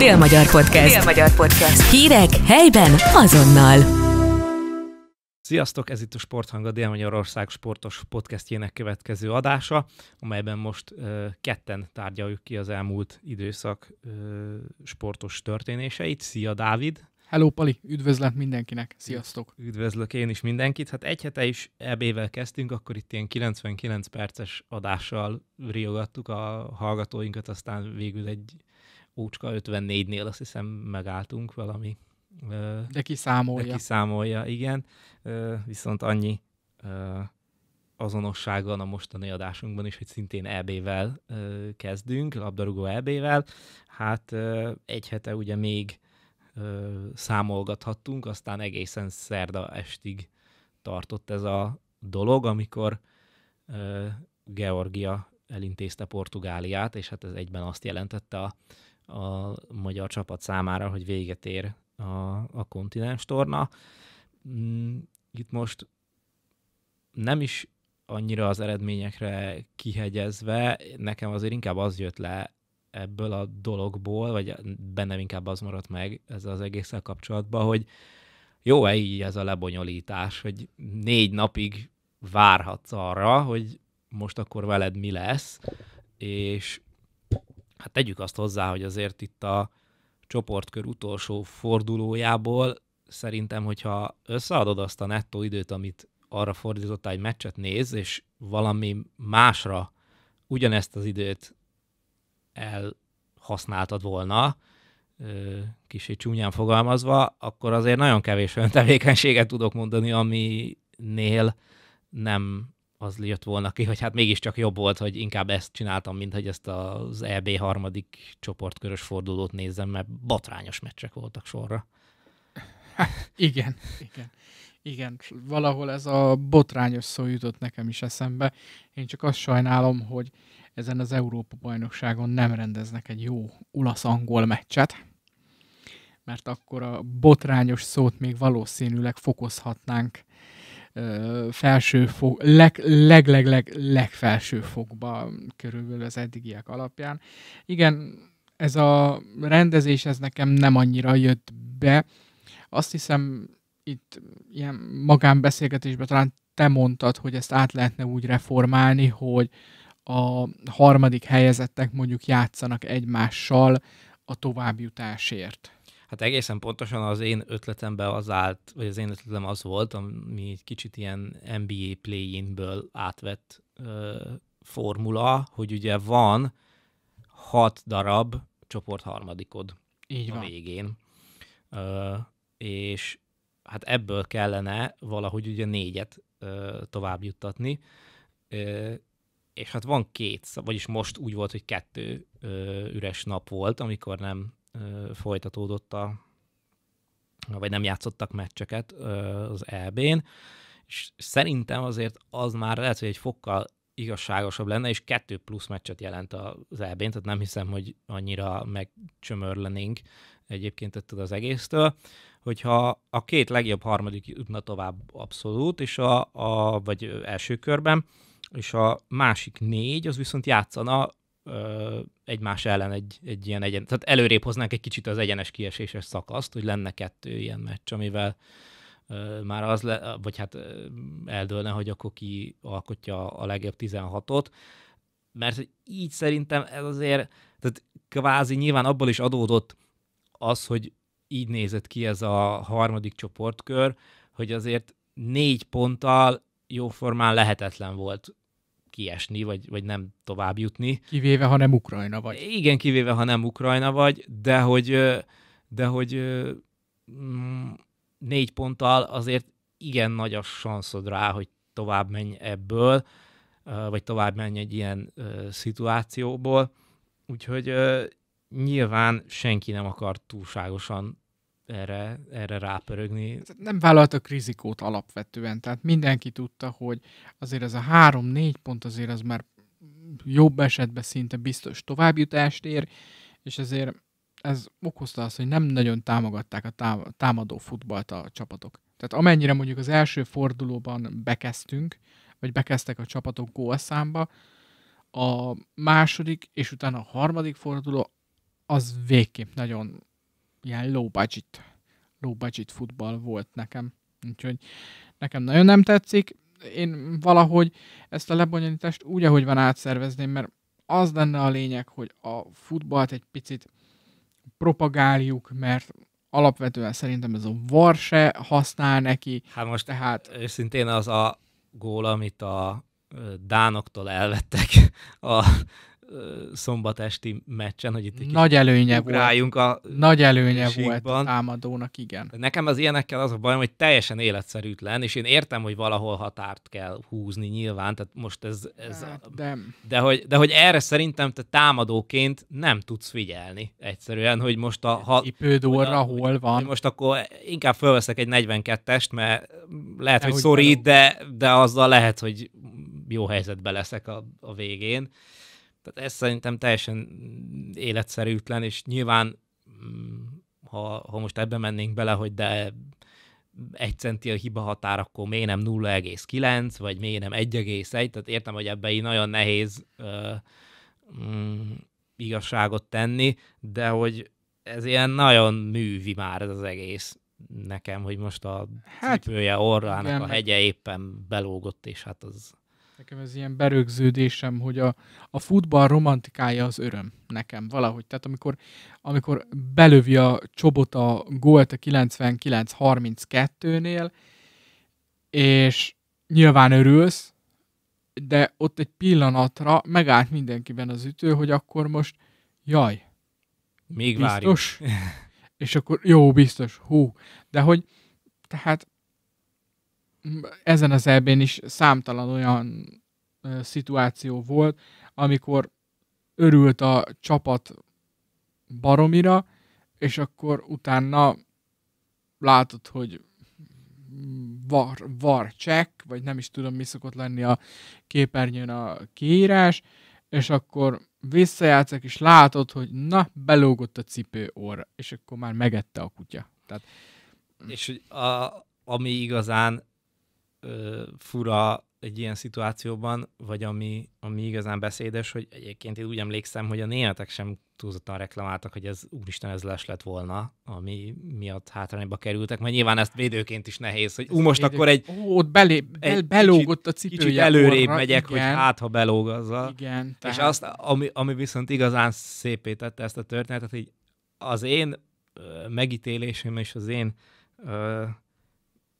Dél-Magyar Podcast. Dél-Magyar Podcast. Hírek helyben azonnal. Sziasztok, ez itt a Sporthang, a Dél-Magyarország sportos podcastjének következő adása, amelyben most ö, ketten tárgyaljuk ki az elmúlt időszak ö, sportos történéseit. Szia, Dávid! Hello, Pali! Üdvözlet mindenkinek! Sziasztok! Üdvözlök én is mindenkit. Hát egy hete is ebével kezdtünk, akkor itt ilyen 99 perces adással riogattuk a hallgatóinkat, aztán végül egy ócska 54-nél azt hiszem megálltunk valami. De kiszámolja. De kiszámolja, igen. Viszont annyi azonosság van a mostani adásunkban is, hogy szintén EB-vel kezdünk, labdarúgó EB-vel. Hát egy hete ugye még számolgathattunk, aztán egészen szerda estig tartott ez a dolog, amikor Georgia elintézte Portugáliát, és hát ez egyben azt jelentette a a magyar csapat számára, hogy véget ér a, a kontinens torna. Mm, itt most nem is annyira az eredményekre kihegyezve, nekem azért inkább az jött le ebből a dologból, vagy bennem inkább az maradt meg ez az egésszel kapcsolatban, hogy jó-e így ez a lebonyolítás, hogy négy napig várhatsz arra, hogy most akkor veled mi lesz, és hát tegyük azt hozzá, hogy azért itt a csoportkör utolsó fordulójából szerintem, hogyha összeadod azt a nettó időt, amit arra fordítottál, egy meccset néz, és valami másra ugyanezt az időt elhasználtad volna, kicsit csúnyán fogalmazva, akkor azért nagyon kevés olyan tevékenységet tudok mondani, aminél nem az jött volna ki, hogy hát mégiscsak jobb volt, hogy inkább ezt csináltam, mint hogy ezt az EB harmadik csoportkörös fordulót nézzem, mert batrányos meccsek voltak sorra. igen, igen. Igen, valahol ez a botrányos szó jutott nekem is eszembe. Én csak azt sajnálom, hogy ezen az Európa-bajnokságon nem rendeznek egy jó ulasz angol meccset, mert akkor a botrányos szót még valószínűleg fokozhatnánk felső fok, leg, leg, leg, leg, legfelső fokba körülbelül az eddigiek alapján. Igen, ez a rendezés, ez nekem nem annyira jött be. Azt hiszem, itt ilyen magánbeszélgetésben talán te mondtad, hogy ezt át lehetne úgy reformálni, hogy a harmadik helyezettek mondjuk játszanak egymással a továbbjutásért. Hát egészen pontosan az én ötletemben az állt, vagy az én ötletem az volt, ami egy kicsit ilyen NBA play-inből átvett ö, formula, hogy ugye van hat darab csoport harmadikod Így van. végén. Ö, és hát ebből kellene valahogy ugye négyet ö, tovább juttatni. Ö, és hát van két, vagyis most úgy volt, hogy kettő ö, üres nap volt, amikor nem folytatódott a, vagy nem játszottak meccseket az EB-n, és szerintem azért az már lehet, hogy egy fokkal igazságosabb lenne, és kettő plusz meccset jelent az eb tehát nem hiszem, hogy annyira megcsömörlenénk egyébként ettől az egésztől, hogyha a két legjobb harmadik jutna tovább abszolút, és a, a, vagy első körben, és a másik négy, az viszont játszana egymás ellen egy, egy ilyen egyen, tehát előrébb hoznánk egy kicsit az egyenes kieséses szakaszt, hogy lenne kettő ilyen meccs, amivel már az le, vagy hát eldőlne, hogy akkor ki alkotja a legjobb 16-ot, mert így szerintem ez azért, tehát kvázi nyilván abból is adódott az, hogy így nézett ki ez a harmadik csoportkör, hogy azért négy ponttal jóformán lehetetlen volt kiesni, vagy, vagy nem tovább jutni. Kivéve, ha nem Ukrajna vagy. Igen, kivéve, ha nem Ukrajna vagy, de hogy, de hogy mm, négy ponttal azért igen nagy a szanszod rá, hogy tovább menj ebből, vagy tovább menj egy ilyen szituációból. Úgyhogy nyilván senki nem akar túlságosan erre, erre rápörögni. Nem vállaltak rizikót alapvetően, tehát mindenki tudta, hogy azért ez a három-négy pont azért az már jobb esetben szinte biztos továbbjutást ér, és ezért ez okozta azt, hogy nem nagyon támogatták a támadó futballt a csapatok. Tehát amennyire mondjuk az első fordulóban bekezdtünk, vagy bekezdtek a csapatok gólszámba, a második és utána a harmadik forduló az végképp nagyon ilyen low budget, low budget futball volt nekem. Úgyhogy nekem nagyon nem tetszik. Én valahogy ezt a lebonyolítást úgy, ahogy van átszervezném, mert az lenne a lényeg, hogy a futballt egy picit propagáljuk, mert alapvetően szerintem ez a var se használ neki. Hát most tehát... őszintén az a gól, amit a dánoktól elvettek a szombat esti meccsen, hogy itt egy nagy előnye volt. a nagy előnye volt a támadónak, igen. Nekem az ilyenekkel az a bajom, hogy teljesen életszerűtlen, és én értem, hogy valahol határt kell húzni nyilván, tehát most ez... ez hát, de... De, hogy, de hogy erre szerintem te támadóként nem tudsz figyelni egyszerűen, hogy most a... Ha, Ipődorra hol van. most akkor inkább fölveszek egy 42-est, mert lehet, de hogy, hogy szorít, de, de azzal lehet, hogy jó helyzetben leszek a, a végén. Tehát ez szerintem teljesen mm, életszerűtlen, és nyilván, mm, ha, ha most ebbe mennénk bele, hogy de egy centi a hiba határ, akkor miért nem 0,9, vagy miért nem 1,1, tehát értem, hogy ebbe így nagyon nehéz ö, mm, igazságot tenni, de hogy ez ilyen nagyon művi már ez az egész nekem, hogy most a hát, cipője orrának igen, a hegye éppen belógott, és hát az nekem ez ilyen berögződésem, hogy a, a futball romantikája az öröm nekem valahogy. Tehát amikor, amikor belövi a csobot a gólt a 99-32-nél, és nyilván örülsz, de ott egy pillanatra megállt mindenkiben az ütő, hogy akkor most, jaj, még biztos? várjuk. és akkor jó, biztos, hú. De hogy, tehát ezen az ebben is számtalan olyan szituáció volt, amikor örült a csapat baromira, és akkor utána látod, hogy var, var check, vagy nem is tudom, mi szokott lenni a képernyőn a kiírás, és akkor visszajátszak, és látod, hogy na, belógott a cipő orra, és akkor már megette a kutya. Tehát... És hogy a, ami igazán ö, fura egy ilyen szituációban, vagy ami, ami igazán beszédes, hogy egyébként én úgy emlékszem, hogy a németek sem túlzottan reklamáltak, hogy ez úristen ez les lett volna, ami miatt hátrányba kerültek, mert nyilván ezt védőként is nehéz, hogy ú, most védő... akkor egy... Ó, ott belé, bel, egy belógott a cipője. Kicsit előrébb orra, megyek, igen. hogy hát, ha belóg azzal. Igen. Tehát... És azt, ami, ami viszont igazán szépé tette ezt a történetet, hogy az én megítélésem és az én ö,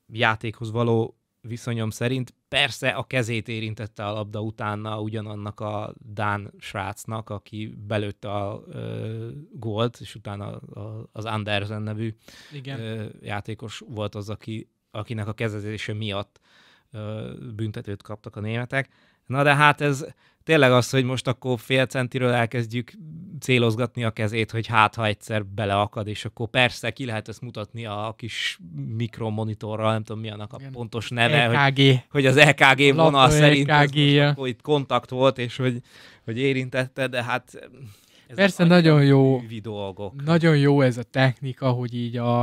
játékhoz való viszonyom szerint. Persze a kezét érintette a labda utána ugyanannak a Dán srácnak, aki belőtte a ö, gólt, és utána a, az Andersen nevű Igen. Ö, játékos volt az, aki, akinek a kezezése miatt ö, büntetőt kaptak a németek. Na de hát ez tényleg az, hogy most akkor fél centiről elkezdjük célozgatni a kezét, hogy hát ha egyszer beleakad, és akkor persze ki lehet ezt mutatni a kis mikromonitorral, nem tudom mi annak a Igen. pontos neve, EKG. Hogy, e hogy az EKG a vonal e szerint EKG akkor itt kontakt volt, és hogy, hogy érintette, de hát ez persze nagyon jó, dolgok. nagyon jó ez a technika, hogy így a,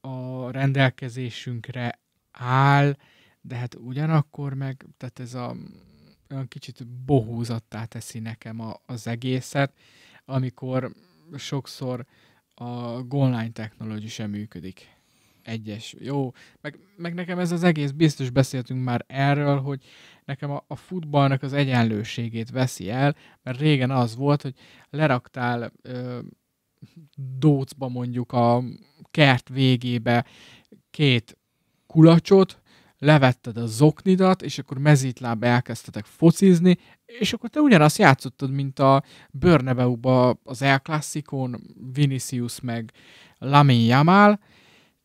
a rendelkezésünkre áll, de hát ugyanakkor meg, tehát ez a olyan kicsit bohúzattá teszi nekem a, az egészet, amikor sokszor a online technológia sem működik. Egyes. Jó, meg, meg nekem ez az egész, biztos beszéltünk már erről, hogy nekem a, a futballnak az egyenlőségét veszi el, mert régen az volt, hogy leraktál ö, dócba mondjuk a kert végébe két kulacsot, levetted a zoknidat, és akkor mezítláb elkezdtetek focizni, és akkor te ugyanazt játszottad, mint a bernabeu az El Classicon, Vinicius meg Lamin Jamal,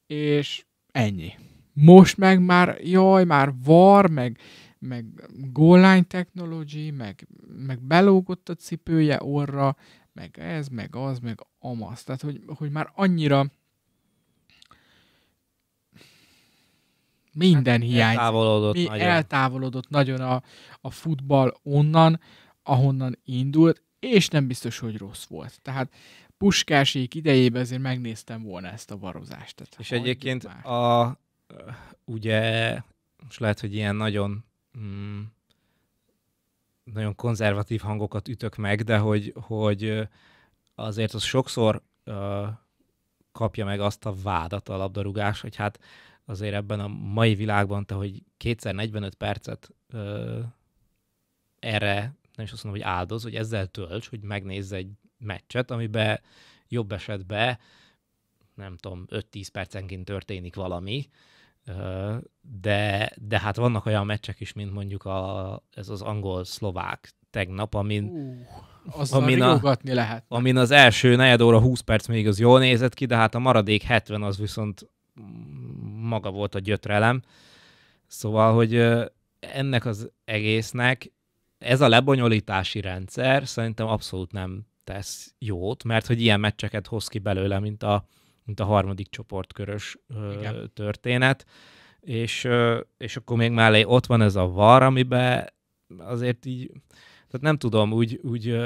és ennyi. Most meg már, jaj, már var, meg, meg goal line technology, meg, meg belógott a cipője orra, meg ez, meg az, meg amaz. Tehát, hogy, hogy már annyira Minden hát Eltávolodott Mi nagyon. Eltávolodott nagyon a, a futball onnan, ahonnan indult, és nem biztos, hogy rossz volt. Tehát puskásék idejében azért megnéztem volna ezt a varozást. Tehát, és egyébként már. a, ugye, most lehet, hogy ilyen nagyon mm, nagyon konzervatív hangokat ütök meg, de hogy, hogy azért az sokszor uh, kapja meg azt a vádat a labdarúgás, hogy hát azért ebben a mai világban, te, hogy kétszer 45 percet ö, erre, nem is azt mondom, hogy áldoz, hogy ezzel tölts, hogy megnézz egy meccset, amiben jobb esetben nem tudom, 5-10 percenként történik valami, de, de hát vannak olyan meccsek is, mint mondjuk a, ez az angol-szlovák tegnap, amin, uh, azzal amin, a, lehet. amin az első negyed óra 20 perc még az jól nézett ki, de hát a maradék 70 az viszont maga volt a gyötrelem. Szóval, hogy ennek az egésznek ez a lebonyolítási rendszer szerintem abszolút nem tesz jót, mert hogy ilyen meccseket hoz ki belőle, mint a, mint a harmadik csoportkörös Igen. történet. És, és akkor még mellé ott van ez a var, amiben azért így, tehát nem tudom, úgy, úgy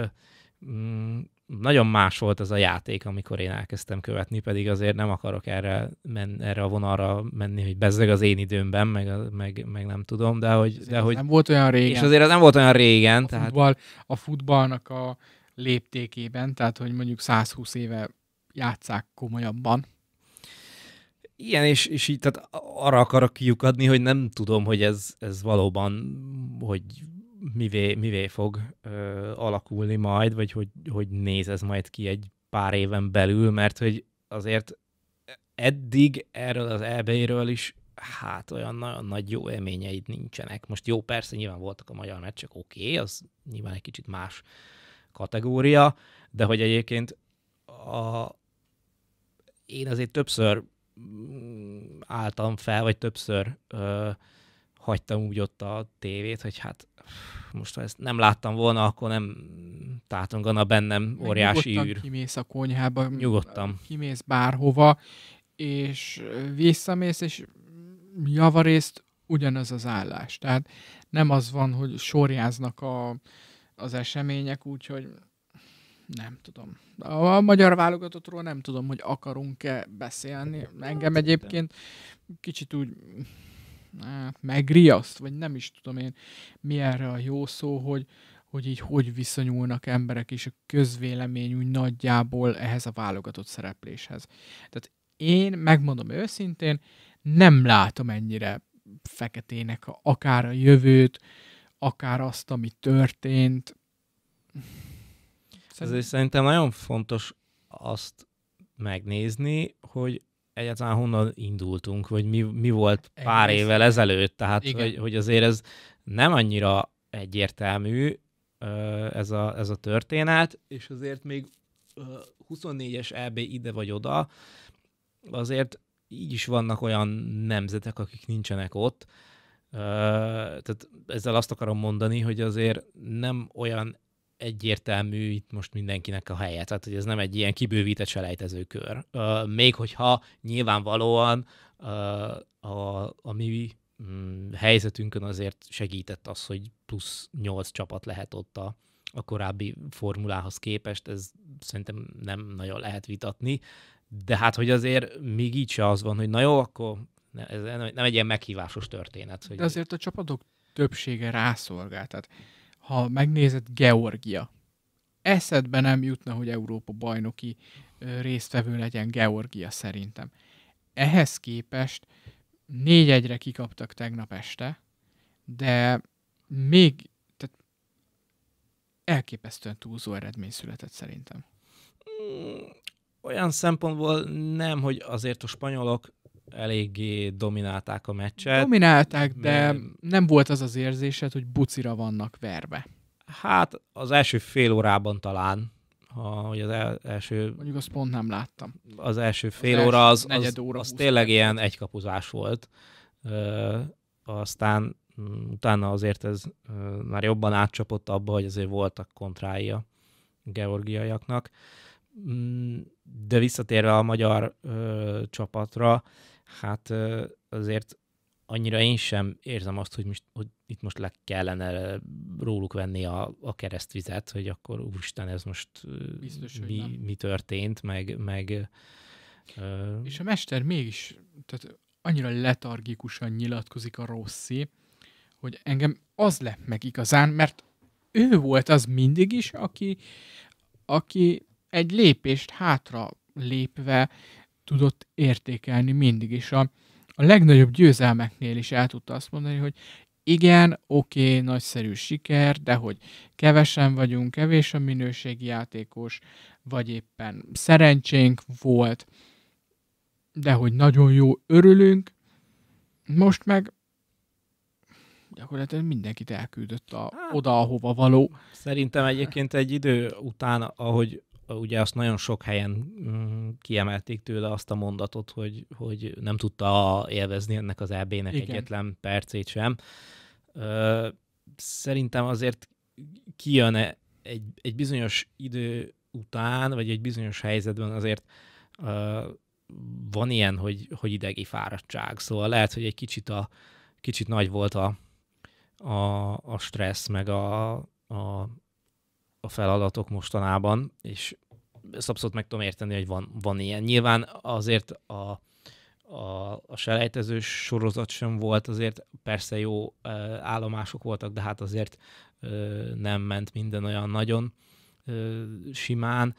mm, nagyon más volt ez a játék, amikor én elkezdtem követni, pedig azért nem akarok erre, men, erre a vonalra menni, hogy bezzeg az én időmben, meg, meg, meg nem tudom, de hogy, azért de hogy... Nem volt olyan régen. És azért ez nem volt olyan régen. A, tehát... futball, a futballnak a léptékében, tehát hogy mondjuk 120 éve játszák komolyabban. Igen, és, és így tehát arra akarok kiukadni, hogy nem tudom, hogy ez, ez valóban, hogy mivé, mivé fog ö, alakulni majd, vagy hogy, hogy néz ez majd ki egy pár éven belül, mert hogy azért eddig erről az EB-ről is hát olyan nagyon nagy jó élményeid nincsenek. Most jó, persze nyilván voltak a magyar meccsek, oké, okay, az nyilván egy kicsit más kategória, de hogy egyébként a... én azért többször mm, álltam fel, vagy többször ö, hagytam úgy ott a tévét, hogy hát most ha ezt nem láttam volna, akkor nem tátongana bennem óriási nyugodtan űr. kimész a konyhába. Nyugodtan. Kimész bárhova, és visszamész, és javarészt ugyanaz az állás. Tehát nem az van, hogy sorjáznak a, az események, úgyhogy nem tudom. A magyar válogatottról nem tudom, hogy akarunk-e beszélni. Hát, Engem hát, egyébként kicsit úgy megriaszt, vagy nem is tudom én, mi erre a jó szó, hogy, hogy így hogy viszonyulnak emberek és a közvélemény úgy nagyjából ehhez a válogatott szerepléshez. Tehát én, megmondom őszintén, nem látom ennyire feketének a, akár a jövőt, akár azt, ami történt. Szerintem... Ezért szerintem nagyon fontos azt megnézni, hogy egyáltalán honnan indultunk, vagy mi, mi volt pár Egész. évvel ezelőtt, tehát hogy, hogy azért ez nem annyira egyértelmű ez a, ez a történet, és azért még 24-es EB ide vagy oda, azért így is vannak olyan nemzetek, akik nincsenek ott. Tehát ezzel azt akarom mondani, hogy azért nem olyan egyértelmű itt most mindenkinek a helye. Tehát, hogy ez nem egy ilyen kibővített kör. Uh, még hogyha nyilvánvalóan uh, a, a mi mm, helyzetünkön azért segített az, hogy plusz 8 csapat lehet ott a, a korábbi formulához képest, ez szerintem nem nagyon lehet vitatni. De hát, hogy azért még így se az van, hogy na jó, akkor ez nem egy ilyen meghívásos történet. Hogy... De azért a csapatok többsége rászolgál. Tehát ha megnézed, Georgia. Eszedbe nem jutna, hogy Európa bajnoki résztvevő legyen Georgia szerintem. Ehhez képest négy egyre kikaptak tegnap este, de még tehát elképesztően túlzó eredmény született szerintem. Mm, olyan szempontból nem, hogy azért a spanyolok eléggé dominálták a meccset. Dominálták, de mert... nem volt az az érzésed, hogy bucira vannak verve. Hát az első fél órában talán, hogy az el, első... Mondjuk azt pont nem láttam. Az első fél az óra, az, az, óra az tényleg ilyen egykapuzás volt. Ö, aztán mm, utána azért ez ö, már jobban átcsapott abba, hogy azért voltak kontrája georgiaiaknak. Mm, de visszatérve a magyar ö, csapatra, Hát azért annyira én sem érzem azt, hogy, most, hogy itt most le kellene róluk venni a, a keresztvizet, hogy akkor úristen, ez most Biztos, mi, mi történt, meg... meg ö... És a mester mégis tehát annyira letargikusan nyilatkozik a Rossi, hogy engem az lett meg igazán, mert ő volt az mindig is, aki, aki egy lépést hátra lépve tudott értékelni mindig is. A, a legnagyobb győzelmeknél is el tudta azt mondani, hogy igen, oké, okay, nagyszerű siker, de hogy kevesen vagyunk, kevés a minőségi játékos, vagy éppen szerencsénk volt, de hogy nagyon jó, örülünk. Most meg gyakorlatilag mindenkit elküldött a, hát, oda, ahova való. Szerintem egyébként egy idő után, ahogy ugye azt nagyon sok helyen mm, kiemelték tőle azt a mondatot, hogy, hogy nem tudta élvezni ennek az EB-nek Igen. egyetlen percét sem. Ö, szerintem azért kijön egy, egy bizonyos idő után, vagy egy bizonyos helyzetben azért ö, van ilyen, hogy, hogy idegi fáradtság. Szóval lehet, hogy egy kicsit, a, kicsit nagy volt a, a, a stressz, meg a, a a feladatok mostanában, és ezt abszolút meg tudom érteni, hogy van, van ilyen. Nyilván azért a, a, a selejtező sorozat sem volt, azért persze jó e, állomások voltak, de hát azért e, nem ment minden olyan nagyon e, simán.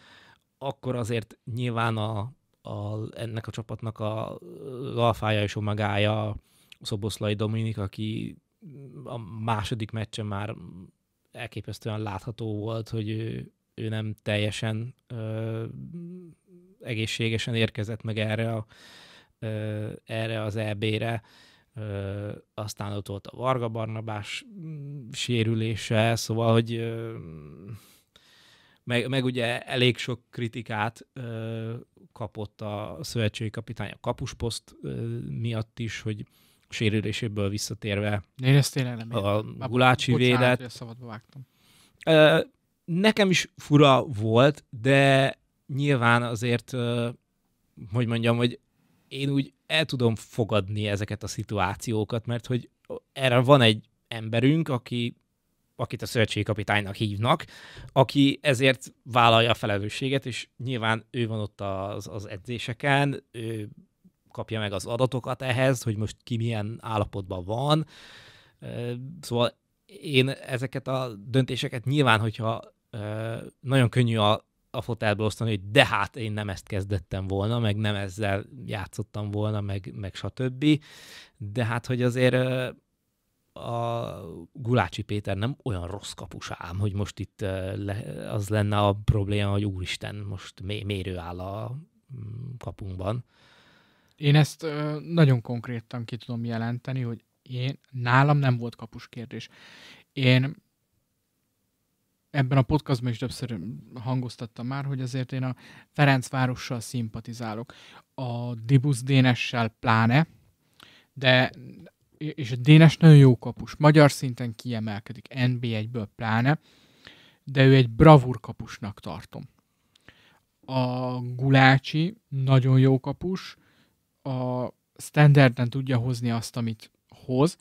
Akkor azért nyilván a, a, ennek a csapatnak a, a alfája és omegája Szoboszlai Dominik, aki a második meccsen már elképesztően látható volt, hogy ő, ő nem teljesen ö, egészségesen érkezett meg erre, a, ö, erre az EB-re. Ö, aztán ott volt a Varga Barnabás mm, sérülése, szóval, hogy ö, meg, meg ugye elég sok kritikát ö, kapott a szövetségi kapitány a kapusposzt ö, miatt is, hogy sérüléséből visszatérve. Én ezt tényleg nem A gulácsi védet. szabadba vágtam. Nekem is fura volt, de nyilván azért, hogy mondjam, hogy én úgy el tudom fogadni ezeket a szituációkat, mert hogy erre van egy emberünk, aki akit a kapitánynak hívnak, aki ezért vállalja a felelősséget, és nyilván ő van ott az, az edzéseken, ő kapja meg az adatokat ehhez, hogy most ki milyen állapotban van. Szóval én ezeket a döntéseket nyilván, hogyha nagyon könnyű a, a fotelből osztani, hogy de hát én nem ezt kezdettem volna, meg nem ezzel játszottam volna, meg, meg stb. De hát, hogy azért a Gulácsi Péter nem olyan rossz kapus ám, hogy most itt le, az lenne a probléma, hogy úristen, most mérő áll a mm, kapunkban. Én ezt ö, nagyon konkrétan ki tudom jelenteni, hogy én nálam nem volt kapus kérdés. Én ebben a podcastban is többször hangoztattam már, hogy azért én a Ferencvárossal szimpatizálok. A Dibusz Dénessel pláne, de és a Dénes nagyon jó kapus. Magyar szinten kiemelkedik, NB1-ből pláne, de ő egy bravúr kapusnak tartom. A Gulácsi nagyon jó kapus, a standarden tudja hozni azt, amit hoz,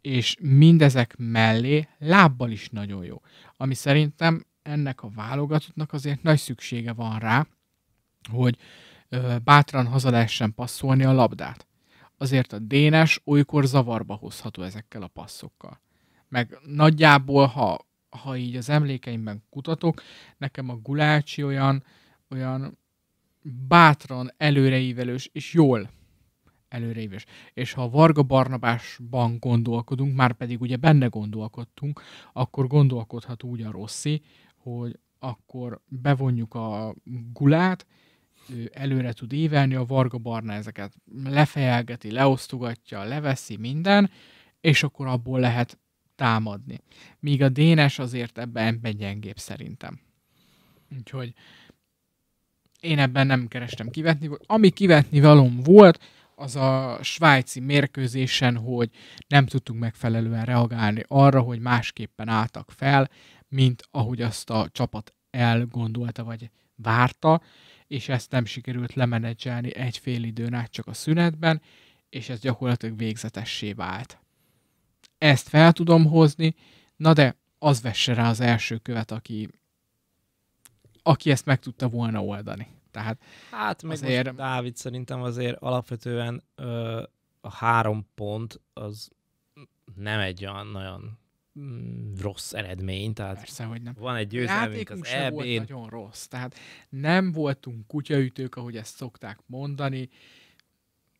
és mindezek mellé lábbal is nagyon jó. Ami szerintem ennek a válogatottnak azért nagy szüksége van rá, hogy bátran haza lehessen passzolni a labdát. Azért a Dénes olykor zavarba hozható ezekkel a passzokkal. Meg nagyjából, ha, ha így az emlékeimben kutatok, nekem a Gulácsi olyan, olyan bátran előreívelős és jól előrévés. És ha a Varga Barnabásban gondolkodunk, már pedig ugye benne gondolkodtunk, akkor gondolkodhat úgy a Rossi, hogy akkor bevonjuk a gulát, előre tud évelni, a Varga Barna ezeket lefejelgeti, leosztogatja, leveszi minden, és akkor abból lehet támadni. Míg a Dénes azért ebben ebben gyengébb szerintem. Úgyhogy én ebben nem kerestem kivetni, ami kivetni valom volt, az a svájci mérkőzésen, hogy nem tudtunk megfelelően reagálni arra, hogy másképpen álltak fel, mint ahogy azt a csapat elgondolta vagy várta, és ezt nem sikerült lemenedzselni egy fél időn át csak a szünetben, és ez gyakorlatilag végzetessé vált. Ezt fel tudom hozni, na de az vesse rá az első követ, aki, aki ezt meg tudta volna oldani. Tehát hát meg azért... most Dávid szerintem azért alapvetően ö, a három pont az nem egy olyan nagyon mm, rossz eredmény. Tehát Persze, hogy nem. Van egy győzelmünk az eb volt e nagyon rossz, tehát nem voltunk kutyaütők, ahogy ezt szokták mondani.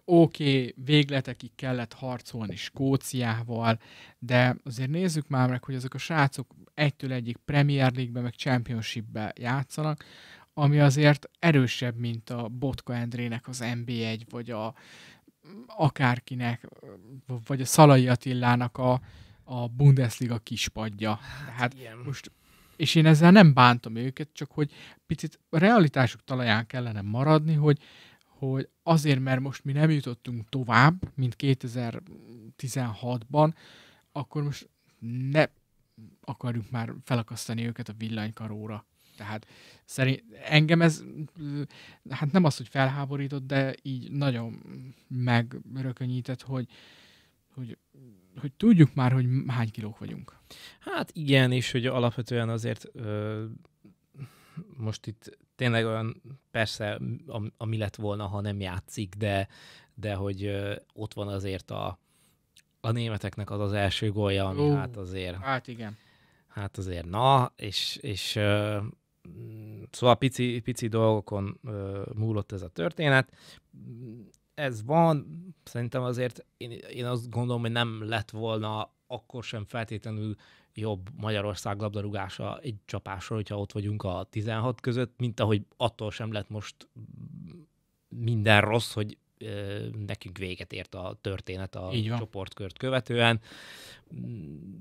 Oké, okay, végletekig kellett harcolni Skóciával, de azért nézzük már meg, hogy ezek a srácok egytől egyik Premier League-be, meg Championship-be játszanak, ami azért erősebb, mint a Botka Endrének az MB1, vagy a akárkinek, vagy a Szalai Attilának a, a Bundesliga kispadja. Hát, hát ilyen. most, és én ezzel nem bántom őket, csak hogy picit a realitások talaján kellene maradni, hogy, hogy azért, mert most mi nem jutottunk tovább, mint 2016-ban, akkor most ne akarjuk már felakasztani őket a villanykaróra. Tehát szerint engem ez, hát nem az, hogy felháborított, de így nagyon megrökönyített, hogy, hogy, hogy tudjuk már, hogy hány kilók vagyunk. Hát igen, és hogy alapvetően azért ö, most itt tényleg olyan, persze, ami lett volna, ha nem játszik, de, de hogy ö, ott van azért a, a németeknek az az első gólja, ami Ó, hát azért... Hát igen. Hát azért na, és, és Szóval pici, pici dolgokon múlott ez a történet. Ez van, szerintem azért én, én azt gondolom, hogy nem lett volna akkor sem feltétlenül jobb Magyarország labdarúgása egy csapásról, hogyha ott vagyunk a 16 között, mint ahogy attól sem lett most minden rossz, hogy nekünk véget ért a történet a csoportkört követően.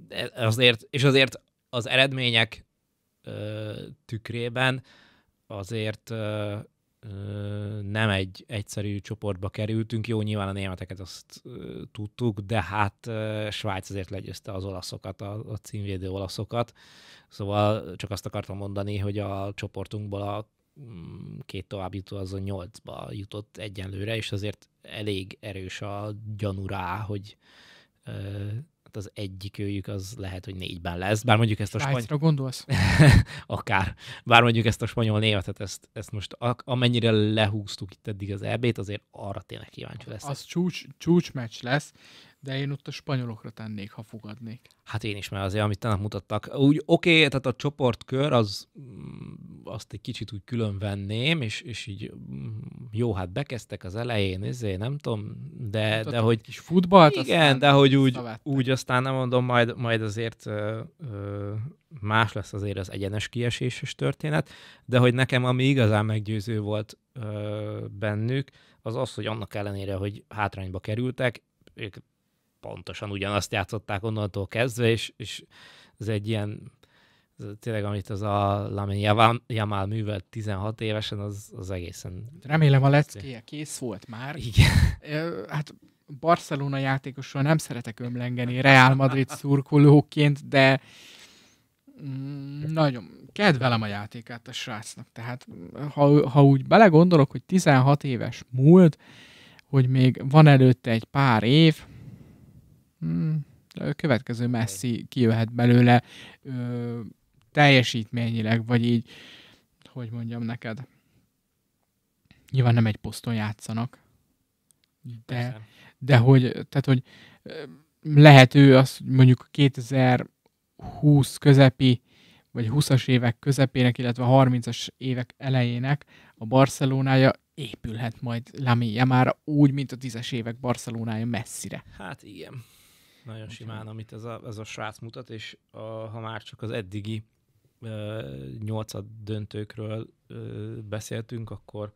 E, azért, és azért az eredmények ö, tükrében azért ö, ö, nem egy egyszerű csoportba kerültünk. Jó, nyilván a németeket azt ö, tudtuk, de hát ö, Svájc azért legyőzte az olaszokat, a, a címvédő olaszokat. Szóval csak azt akartam mondani, hogy a csoportunkból a mm, két tovább jutó az a nyolcba jutott egyenlőre, és azért elég erős a gyanú rá, hogy hát az egyik őjük az lehet, hogy négyben lesz. Bár mondjuk ezt a spanyol... gondolsz? Akár. Bár mondjuk ezt a spanyol tehát ezt, ezt most amennyire lehúztuk itt eddig az ebét, azért arra tényleg kíváncsi lesz. Az csúcs, csúcs meccs lesz de én ott a spanyolokra tennék, ha fogadnék. Hát én is, mert azért, amit tegnap mutattak. Úgy oké, okay, tehát a csoportkör, az, mm, azt egy kicsit úgy külön venném, és, és így mm, jó, hát bekezdtek az elején, ezért nem tudom, de, mutattak hát de hogy... Kis futballt, Igen, aztán de hogy úgy, úgy aztán nem mondom, majd, majd azért ö, ö, más lesz azért az egyenes kieséses történet, de hogy nekem ami igazán meggyőző volt ö, bennük, az az, hogy annak ellenére, hogy hátrányba kerültek, ők pontosan ugyanazt játszották onnantól kezdve, és, és ez egy ilyen, ez tényleg amit az a Lamin Jamal művelt 16 évesen, az, az egészen... Remélem a leckéje kész volt már. Igen. Hát Barcelona játékosról nem szeretek ömlengeni Real Madrid szurkolóként, de mm, nagyon kedvelem a játékát a srácnak. Tehát ha, ha úgy belegondolok, hogy 16 éves múlt, hogy még van előtte egy pár év, Hmm. a következő messzi kijöhet belőle ö, teljesítményileg, vagy így, hogy mondjam neked. Nyilván nem egy poszton játszanak, de, de hogy, tehát, hogy lehető az mondjuk 2020 közepi, vagy 20-as évek közepének, illetve 30-as évek elejének a Barcelonája épülhet majd Lamia már úgy, mint a 10-es évek Barcelonája messzire. Hát igen nagyon okay. simán, amit ez a, ez a srác mutat, és a, ha már csak az eddigi nyolcad döntőkről ö, beszéltünk, akkor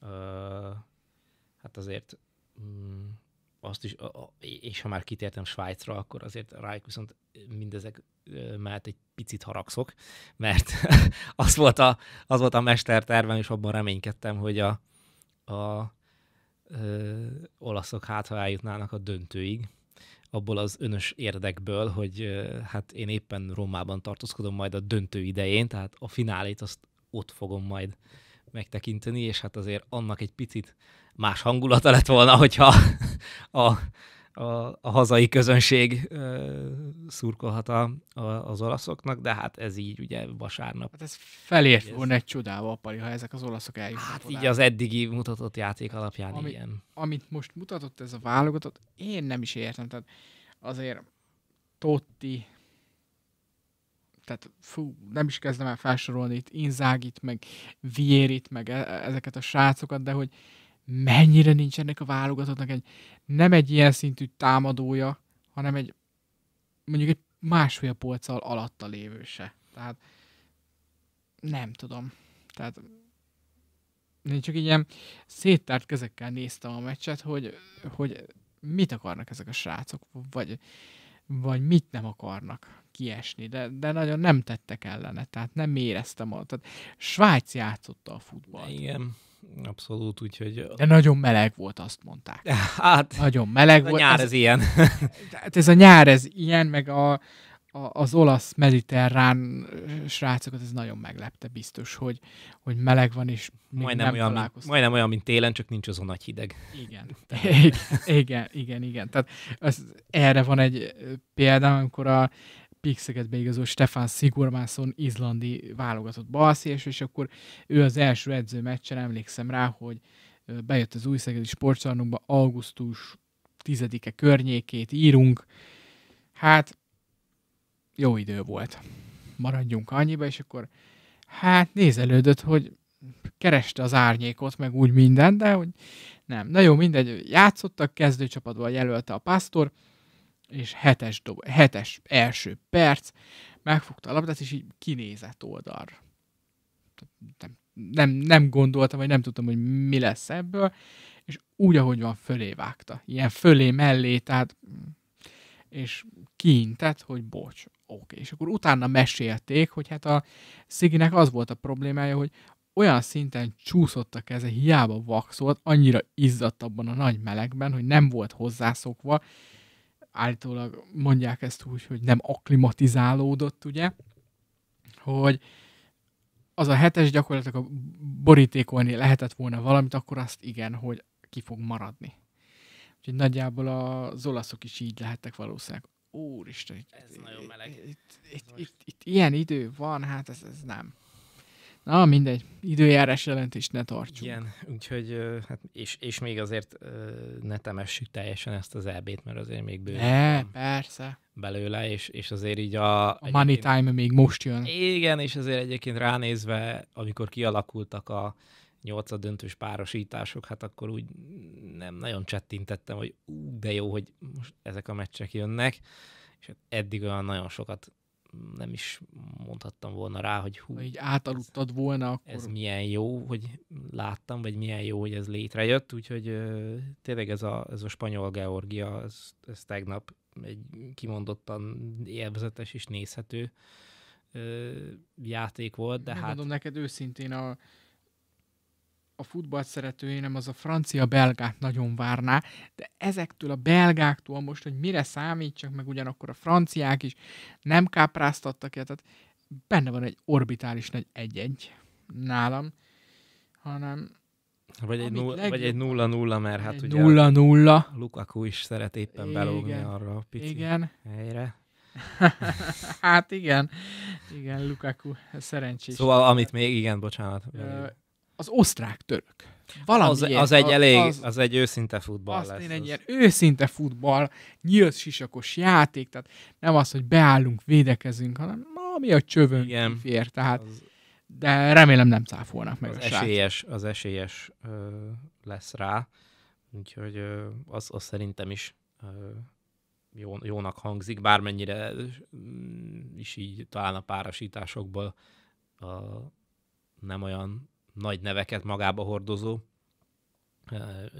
ö, hát azért m, mm, azt is, a, a, és ha már kitértem Svájcra, akkor azért rájuk viszont mindezek mellett egy picit haragszok, mert az volt a, az volt a mestertervem, és abban reménykedtem, hogy a, a ö, olaszok hát, ha eljutnának a döntőig, abból az önös érdekből, hogy hát én éppen Rómában tartózkodom majd a döntő idején, tehát a finálét azt ott fogom majd megtekinteni, és hát azért annak egy picit más hangulata lett volna, hogyha a a, a hazai közönség ö, szurkolhat a, a, az olaszoknak, de hát ez így ugye vasárnap. Hát ez felért volna egy csodával, Pali, ha ezek az olaszok eljutnak. Hát így az eddigi mutatott játék alapján Ami, ilyen. Amit most mutatott ez a válogatott, én nem is értem. Tehát azért Totti, tehát fú, nem is kezdem el felsorolni itt Inzágit, meg Vierit, meg e- e- ezeket a srácokat, de hogy mennyire nincsenek a válogatottnak egy, nem egy ilyen szintű támadója, hanem egy mondjuk egy másfél polccal alatta lévő se. Tehát nem tudom. Tehát én csak ilyen széttárt kezekkel néztem a meccset, hogy, hogy mit akarnak ezek a srácok, vagy, vagy mit nem akarnak kiesni, de, de nagyon nem tettek ellene, tehát nem éreztem a... Tehát Svájc játszotta a futballt. Igen abszolút, úgyhogy... De nagyon meleg volt, azt mondták. Hát... Nagyon meleg a volt. A nyár ez, ez ilyen. hát ez a nyár ez ilyen, meg a, a, az olasz mediterrán srácokat ez nagyon meglepte biztos, hogy, hogy meleg van, és majdnem, nem olyan, mint, majdnem olyan, mint télen, csak nincs azon nagy hideg. Igen. igen, igen, igen, Tehát az erre van egy példa, amikor a pixeket beigazó Stefan Sigurmason izlandi válogatott balszélső, és akkor ő az első edző meccsen emlékszem rá, hogy bejött az újszegedi sportcsarnokba augusztus 10-e környékét írunk. Hát, jó idő volt. Maradjunk annyiba, és akkor hát nézelődött, hogy kereste az árnyékot, meg úgy minden, de hogy nem. Na jó, mindegy, játszottak, kezdőcsapatban jelölte a pásztor, és hetes, dob, hetes első perc, megfogta a labdát, és így kinézett oldal. Nem, nem, nem gondoltam, vagy nem tudtam, hogy mi lesz ebből, és úgy, ahogy van, fölé vágta. Ilyen fölé, mellé, tehát és kiintett, hogy bocs, oké. Okay. És akkor utána mesélték, hogy hát a Sziginek az volt a problémája, hogy olyan szinten csúszott a keze, hiába vakszolt, annyira izzadt abban a nagy melegben, hogy nem volt hozzászokva, állítólag mondják ezt úgy, hogy nem aklimatizálódott, ugye, hogy az a hetes gyakorlatilag a borítékolni lehetett volna valamit, akkor azt igen, hogy ki fog maradni. Úgyhogy nagyjából az olaszok is így lehettek valószínűleg. Úristen, itt, ez itt, nagyon meleg. Itt, itt, itt, itt, itt ilyen idő van, hát ez, ez nem. Na, mindegy. Időjárás jelentést ne tartsuk. Igen, úgyhogy, hát, és, és még azért ne temessük teljesen ezt az eb mert azért még bőven. Ne, persze. Belőle, és, és azért így a... A money time még most jön. Igen, és azért egyébként ránézve, amikor kialakultak a nyolcad döntős párosítások, hát akkor úgy nem nagyon csettintettem, hogy ú, de jó, hogy most ezek a meccsek jönnek, és hát eddig olyan nagyon sokat nem is mondhattam volna rá, hogy hú. Ha így átaludtad volna, akkor... Ez milyen jó, hogy láttam, vagy milyen jó, hogy ez létrejött, úgyhogy ö, tényleg ez a, ez a spanyol-georgia, ez, ez tegnap egy kimondottan élvezetes és nézhető ö, játék volt, de Én hát... neked őszintén a a futballt szeretői, nem az a francia-belgát nagyon várná, de ezektől a belgáktól most, hogy mire számítsak, meg ugyanakkor a franciák is nem kápráztattak el, tehát benne van egy orbitális nagy egy-egy nálam, hanem vagy egy, nulla, legjobb, vagy egy nulla nulla, mert hát ugye nulla nulla. Lukaku is szeret éppen igen, belógni arra a pici igen. helyre. hát igen, igen, Lukaku, szerencsés. Szóval, amit még, igen, bocsánat. Ö, az osztrák-török. Valami az, ilyen, az, egy az, elég, az, az egy őszinte futball azt lesz. Én egy ilyen őszinte futball, nyílt sisakos játék, tehát nem az, hogy beállunk, védekezünk, hanem ami a csövön Igen, fér, tehát az, de remélem nem cáfolnak meg az a esélyes, srác. Az esélyes ö, lesz rá, úgyhogy ö, az, az szerintem is ö, jó, jónak hangzik, bármennyire is így talán a párasításokból a, nem olyan nagy neveket magába hordozó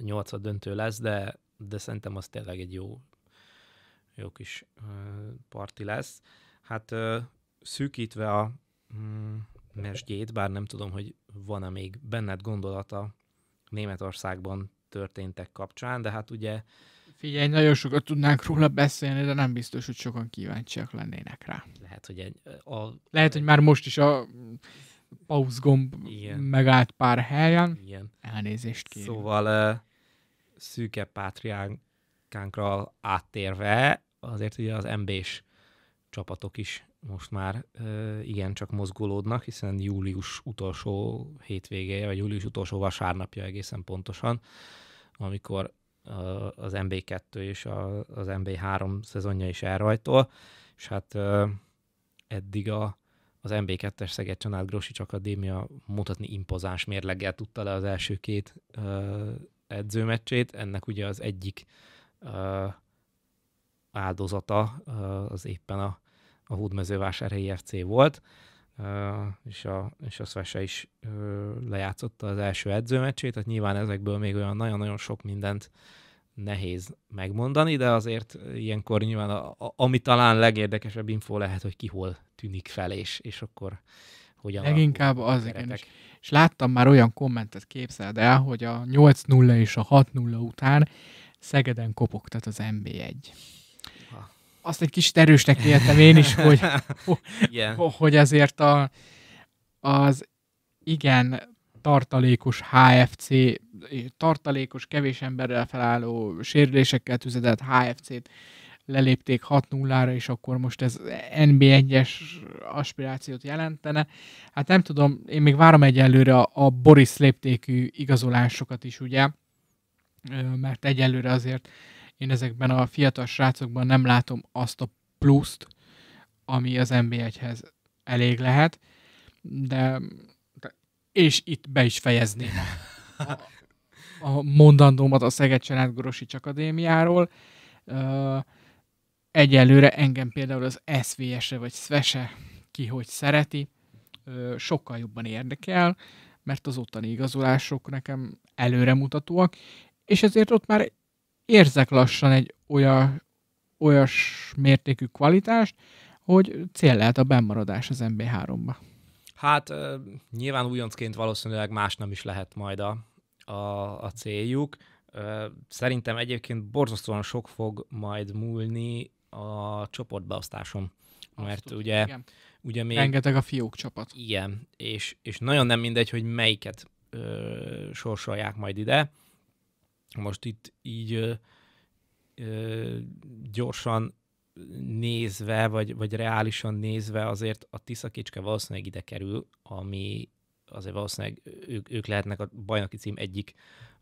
nyolcad döntő lesz, de, de szerintem az tényleg egy jó, jó kis parti lesz. Hát szűkítve a mm, mesgyét, bár nem tudom, hogy van-e még benned gondolata Németországban történtek kapcsán, de hát ugye... Figyelj, nagyon sokat tudnánk róla beszélni, de nem biztos, hogy sokan kíváncsiak lennének rá. Lehet, hogy egy... A... Lehet, hogy már most is a pauz gomb Igen. megállt pár helyen. Igen. Elnézést kérünk. Szóval uh, szűke pátriánkánkra áttérve, azért ugye az MB-s csapatok is most már igen igencsak mozgolódnak, hiszen július utolsó hétvégéje, vagy július utolsó vasárnapja egészen pontosan, amikor az MB2 és a, az MB3 szezonja is elrajtol, és hát eddig a az MB2-es Szeged Csanád Grosics Akadémia mutatni impozáns mérleggel tudta le az első két uh, edzőmeccsét. Ennek ugye az egyik uh, áldozata uh, az éppen a, a Hódmezővásárhelyi FC volt, uh, és a, és a Svese is uh, lejátszotta az első edzőmeccsét, tehát nyilván ezekből még olyan nagyon-nagyon sok mindent uh, nehéz megmondani, de azért ilyenkor nyilván a, a, ami talán legérdekesebb info lehet, hogy ki hol tűnik fel, és, és akkor hogyan Leginkább az, igen. Is. És láttam már olyan kommentet, képzeld el, hogy a 8-0 és a 6-0 után Szegeden kopogtat az MB1. Azt egy kis erősnek éltem én is, hogy, yeah. hogy ezért a, az igen tartalékos HFC, tartalékos, kevés emberrel felálló sérülésekkel tüzedett HFC-t lelépték 6-0-ra, és akkor most ez NB1-es aspirációt jelentene. Hát nem tudom, én még várom egyelőre a, a Boris léptékű igazolásokat is, ugye, mert egyelőre azért én ezekben a fiatal srácokban nem látom azt a pluszt, ami az NB1-hez elég lehet, de és itt be is fejezném a, a, a mondandómat a Szeged Család Gorosics Akadémiáról. egyelőre engem például az SVS-e vagy SVESE ki hogy szereti, sokkal jobban érdekel, mert az ottani igazolások nekem előremutatóak, és ezért ott már érzek lassan egy olyan, olyas mértékű kvalitást, hogy cél lehet a bemaradás az MB3-ba. Hát nyilván újoncként valószínűleg más nem is lehet majd a, a, a céljuk. Szerintem egyébként borzasztóan sok fog majd múlni a csoportbeosztáson. mert tudom, ugye, igen. ugye még... Rengeteg a fiók csapat. Igen, és, és nagyon nem mindegy, hogy melyiket ö, sorsolják majd ide. Most itt így ö, ö, gyorsan nézve, vagy, vagy reálisan nézve azért a Tisza Kicske valószínűleg ide kerül, ami azért valószínűleg ők, ők lehetnek a bajnoki cím egyik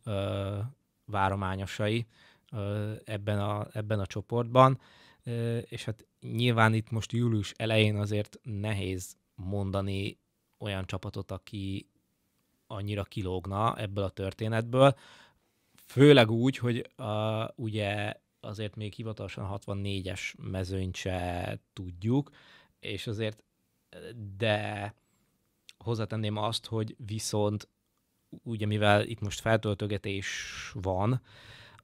ö, várományosai ö, ebben, a, ebben a csoportban, ö, és hát nyilván itt most július elején azért nehéz mondani olyan csapatot, aki annyira kilógna ebből a történetből, főleg úgy, hogy a, ugye azért még hivatalosan 64-es mezőnyt se tudjuk, és azért de hozzátenném azt, hogy viszont ugye mivel itt most feltöltögetés van,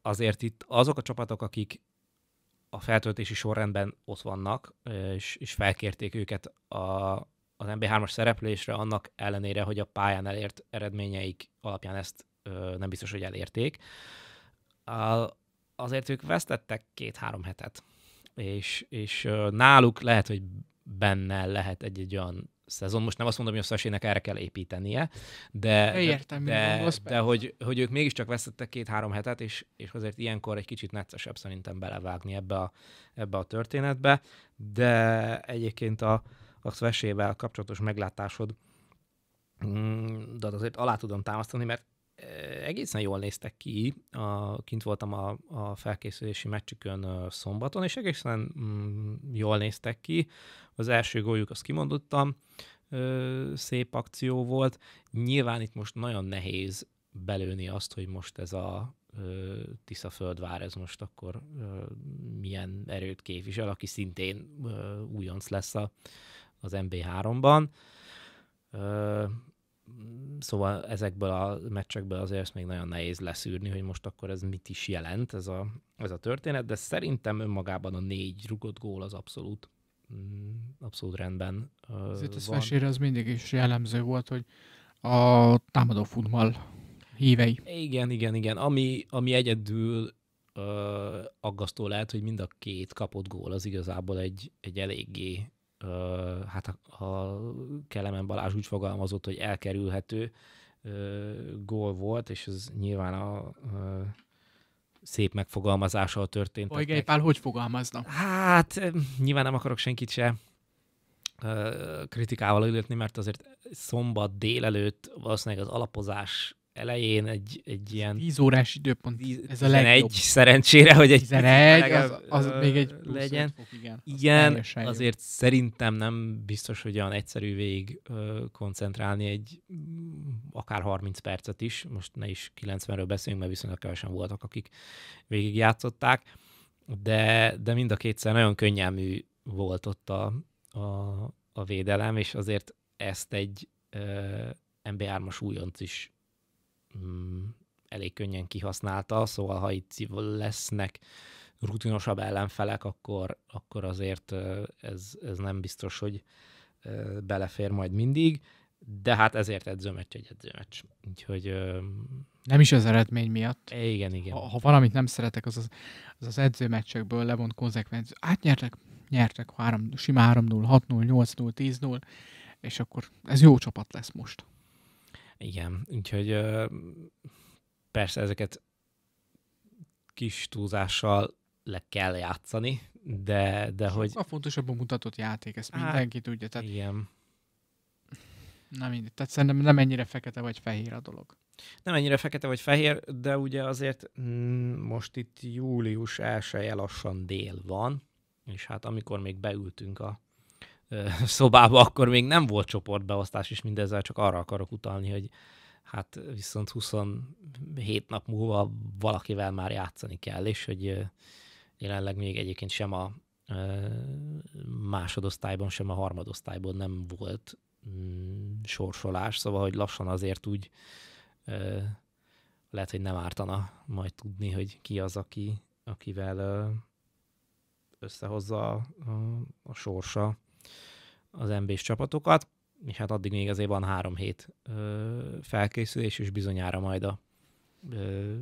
azért itt azok a csapatok, akik a feltöltési sorrendben ott vannak, és, és felkérték őket a, az MB3-as szereplésre, annak ellenére, hogy a pályán elért eredményeik alapján ezt ö, nem biztos, hogy elérték. A, azért ők vesztettek két-három hetet, és, és náluk lehet, hogy benne lehet egy-egy olyan szezon. Most nem azt mondom, hogy a Szesének erre kell építenie, de, Értem, de, de, de hogy, hogy ők mégiscsak vesztettek két-három hetet, és, és azért ilyenkor egy kicsit neccesebb szerintem belevágni ebbe a, ebbe a történetbe, de egyébként a, a Szesével kapcsolatos meglátásod mm, de azért alá tudom támasztani, mert egészen jól néztek ki. A, kint voltam a, a felkészülési meccsükön szombaton, és egészen mm, jól néztek ki. Az első góljuk, azt kimondottam, ö, szép akció volt. Nyilván itt most nagyon nehéz belőni azt, hogy most ez a Földvár, ez most akkor ö, milyen erőt képvisel, aki szintén ö, újonc lesz a, az MB3-ban szóval ezekből a meccsekből azért ezt még nagyon nehéz leszűrni, hogy most akkor ez mit is jelent ez a, ez a történet, de szerintem önmagában a négy rugott gól az abszolút mm, abszolút rendben ez a ütözfesére az mindig is jellemző volt, hogy a támadó futball hívei. Igen, igen, igen. Ami, ami egyedül ö, aggasztó lehet, hogy mind a két kapott gól az igazából egy, egy eléggé hát a, a Kelemen Balázs úgy fogalmazott, hogy elkerülhető gól volt, és ez nyilván a szép megfogalmazással történt. Olygai Pál hogy fogalmazna? Hát nyilván nem akarok senkit se kritikával illetni, mert azért szombat délelőtt valószínűleg az alapozás elején egy, egy ilyen... 10 órás időpont, 10, ez a legjobb. szerencsére, hogy egy... 11, az, az még egy plusz legyen. Fok, igen. Igen, az azért jó. szerintem nem biztos, hogy olyan egyszerű végig koncentrálni egy mm, akár 30 percet is, most ne is 90-ről beszéljünk, mert viszonylag kevesen voltak, akik végig játszották, de, de mind a kétszer nagyon könnyelmű volt ott a, a, a védelem, és azért ezt egy NBA 3-as újonc is mm, elég könnyen kihasználta, szóval ha itt lesznek rutinosabb ellenfelek, akkor, akkor azért ez, ez nem biztos, hogy belefér majd mindig, de hát ezért edzőmeccs egy edzőmeccs. Úgyhogy... Nem is az eredmény miatt. Igen, igen. Ha, ha valamit nem szeretek, az az, az, az edzőmeccsekből levont konzekvenció. Átnyertek, nyertek 3, sima 3-0, 6-0, 8-0, 10-0, és akkor ez jó csapat lesz most. Igen, úgyhogy persze ezeket kis túlzással le kell játszani, de, de hogy... A fontosabban mutatott játék, ezt hát, mindenki Á, tudja. Tehát... Igen. Na mindegy, tehát szerintem nem ennyire fekete vagy fehér a dolog. Nem ennyire fekete vagy fehér, de ugye azért mm, most itt július 1 lassan dél van, és hát amikor még beültünk a szobába, akkor még nem volt csoportbeosztás, és mindezzel csak arra akarok utalni, hogy hát viszont 27 nap múlva valakivel már játszani kell, és hogy jelenleg még egyébként sem a másodosztályban, sem a harmadosztályban nem volt mm, sorsolás, szóval, hogy lassan azért úgy lehet, hogy nem ártana majd tudni, hogy ki az, aki, akivel összehozza a, a, a sorsa az NB-s csapatokat, és hát addig még azért van három hét ö, felkészülés, és bizonyára majd a ö,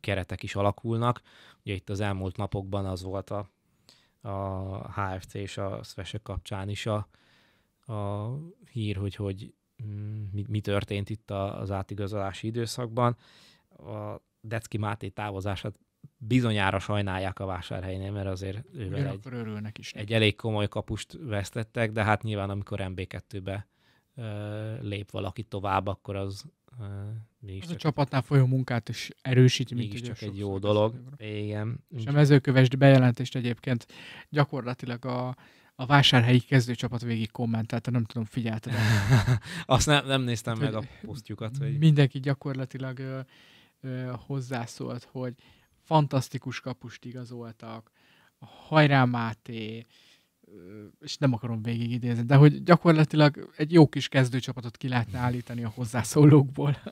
keretek is alakulnak. Ugye itt az elmúlt napokban az volt a, a HFC és a Svesek kapcsán is a, a hír, hogy, hogy mm, mi, mi történt itt az átigazolási időszakban. A Decki Máté távozását bizonyára sajnálják a vásárhelynél, mert azért ővel egy, örülnek is. egy elég komoly kapust vesztettek, de hát nyilván amikor MB2-be uh, lép valaki tovább, akkor az uh, mégis az a csapatnál folyó munkát is erősíti, Mégis ugye csak egy jó dolog. Igen. És a mezőkövesd bejelentést egyébként gyakorlatilag a, a vásárhelyi kezdőcsapat végig kommentálta, nem tudom, figyelted. Azt nem, nem néztem hát, meg a posztjukat. Hogy... Mindenki gyakorlatilag ö, ö, hozzászólt, hogy fantasztikus kapust igazoltak, a Hajrá Máté, és nem akarom végigidézni, de hogy gyakorlatilag egy jó kis kezdőcsapatot ki lehetne állítani a hozzászólókból.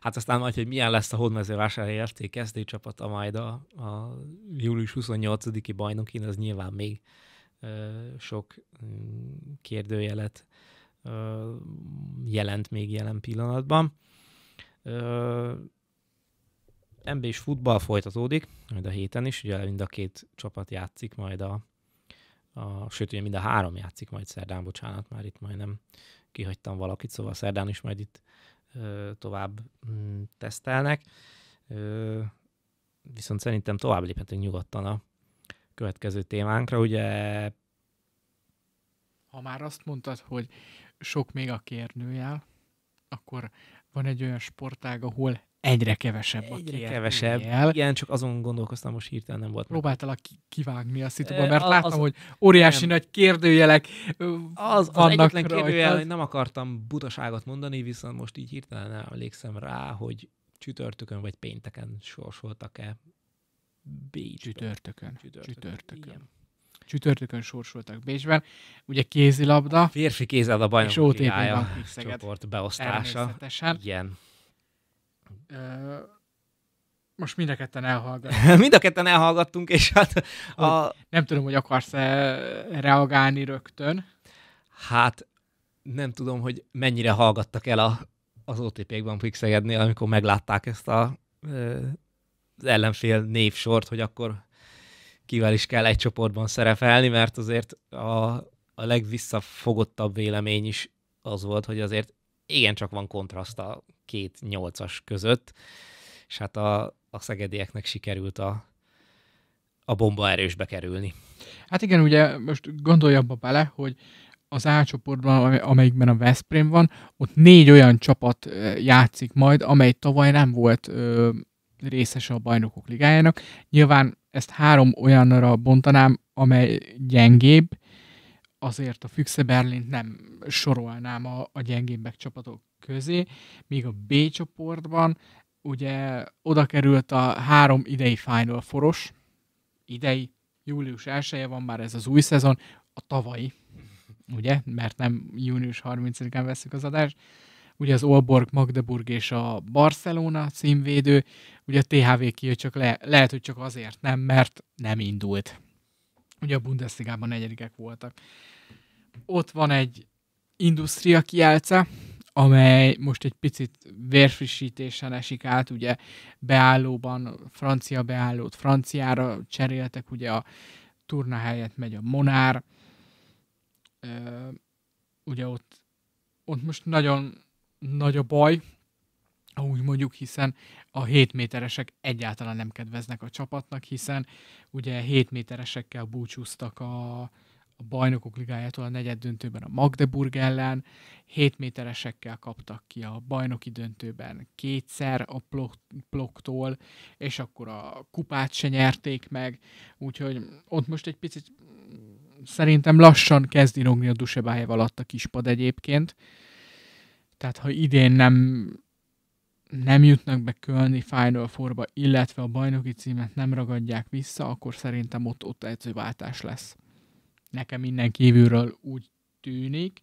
Hát aztán majd, hogy milyen lesz a hódmezővásárhelyi RT kezdőcsapata majd a, a július 28-i bajnokin, az nyilván még ö, sok mm, kérdőjelet ö, jelent még jelen pillanatban. Ö, NB is futball folytatódik, majd a héten is, ugye mind a két csapat játszik majd a, a sőt, ugye mind a három játszik majd szerdán, bocsánat, már itt majdnem kihagytam valakit, szóval szerdán is majd itt ö, tovább mm, tesztelnek. Ö, viszont szerintem tovább léphetünk nyugodtan a következő témánkra, ugye... Ha már azt mondtad, hogy sok még a kérnőjel, akkor van egy olyan sportág, ahol egyre kevesebb a Egyre kevesebb. Él. Igen, csak azon gondolkoztam, most hirtelen nem volt. Próbáltalak kivágni a szitúba, mert az, láttam, az, hogy óriási nem. nagy kérdőjelek az, az egyetlen kérdőjel, hogy nem akartam butaságot mondani, viszont most így hirtelen emlékszem rá, hogy csütörtökön vagy pénteken sorsoltak-e Bécsben. Csütörtökön. Csütörtökön. Csütörtökön. Igen. Csütörtökön sorsoltak Bécsben. Ugye kézilabda. A férfi kézilabda bajnok. És OTP csoport beosztása. Igen most mind a ketten elhallgattunk. mind a ketten elhallgattunk, és hát... A... Nem tudom, hogy akarsz-e reagálni rögtön. Hát nem tudom, hogy mennyire hallgattak el a, az OTP-kban fixegedni, amikor meglátták ezt a, az ellenfél névsort, hogy akkor kivel is kell egy csoportban szerepelni, mert azért a, a legvisszafogottabb vélemény is az volt, hogy azért igencsak van kontraszt a két nyolcas között, és hát a, a szegedieknek sikerült a, a bomba erősbe kerülni. Hát igen, ugye most gondolj abba bele, hogy az A csoportban, amelyikben a Veszprém van, ott négy olyan csapat játszik majd, amely tavaly nem volt ö, részese a bajnokok ligájának. Nyilván ezt három olyanra bontanám, amely gyengébb, azért a Füksze Berlint nem sorolnám a, a gyengébbek csapatok közé, míg a B csoportban ugye oda került a három idei Final Foros, idei július 1 van már ez az új szezon, a tavalyi, ugye, mert nem június 30-án veszük az adást, ugye az Olborg, Magdeburg és a Barcelona címvédő, ugye a THV kijött, csak le, lehet, hogy csak azért nem, mert nem indult. Ugye a Bundesligában negyedikek voltak ott van egy industria kiálca, amely most egy picit vérfrissítésen esik át, ugye beállóban francia beállót franciára cseréltek, ugye a turna helyett megy a Monár, ugye ott, ott most nagyon nagy a baj, úgy mondjuk, hiszen a 7 méteresek egyáltalán nem kedveznek a csapatnak, hiszen ugye 7 méteresekkel búcsúztak a, a bajnokok ligájától a negyed döntőben a Magdeburg ellen, 7 méteresekkel kaptak ki a bajnoki döntőben kétszer a bloktól, és akkor a kupát se nyerték meg, úgyhogy ott most egy picit mm, szerintem lassan kezd inogni a Dusebájev alatt a kispad egyébként. Tehát ha idén nem nem jutnak be Kölni Final forba illetve a bajnoki címet nem ragadják vissza, akkor szerintem ott, ott edzőváltás lesz nekem minden kívülről úgy tűnik,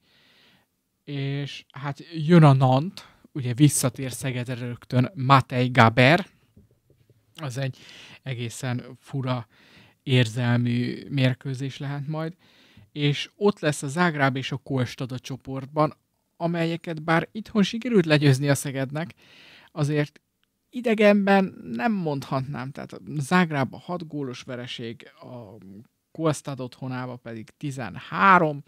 és hát jön a Nant, ugye visszatér Szegedre rögtön Matej Gaber, az egy egészen fura érzelmű mérkőzés lehet majd, és ott lesz a Zágráb és a Kolstad a csoportban, amelyeket bár itthon sikerült legyőzni a Szegednek, azért idegenben nem mondhatnám. Tehát a Zágrába hat gólos vereség, a Kolstad otthonába pedig 13.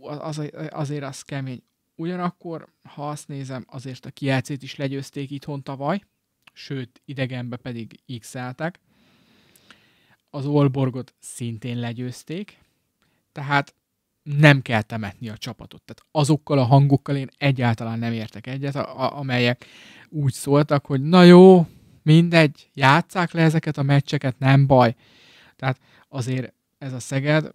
Az, azért az kemény. Ugyanakkor, ha azt nézem, azért a kielcét is legyőzték itthon tavaly, sőt, idegenbe pedig x -eltek. Az Olborgot szintén legyőzték, tehát nem kell temetni a csapatot. Tehát azokkal a hangokkal én egyáltalán nem értek egyet, a, a, amelyek úgy szóltak, hogy na jó, mindegy, játsszák le ezeket a meccseket, nem baj. Tehát azért ez a Szeged,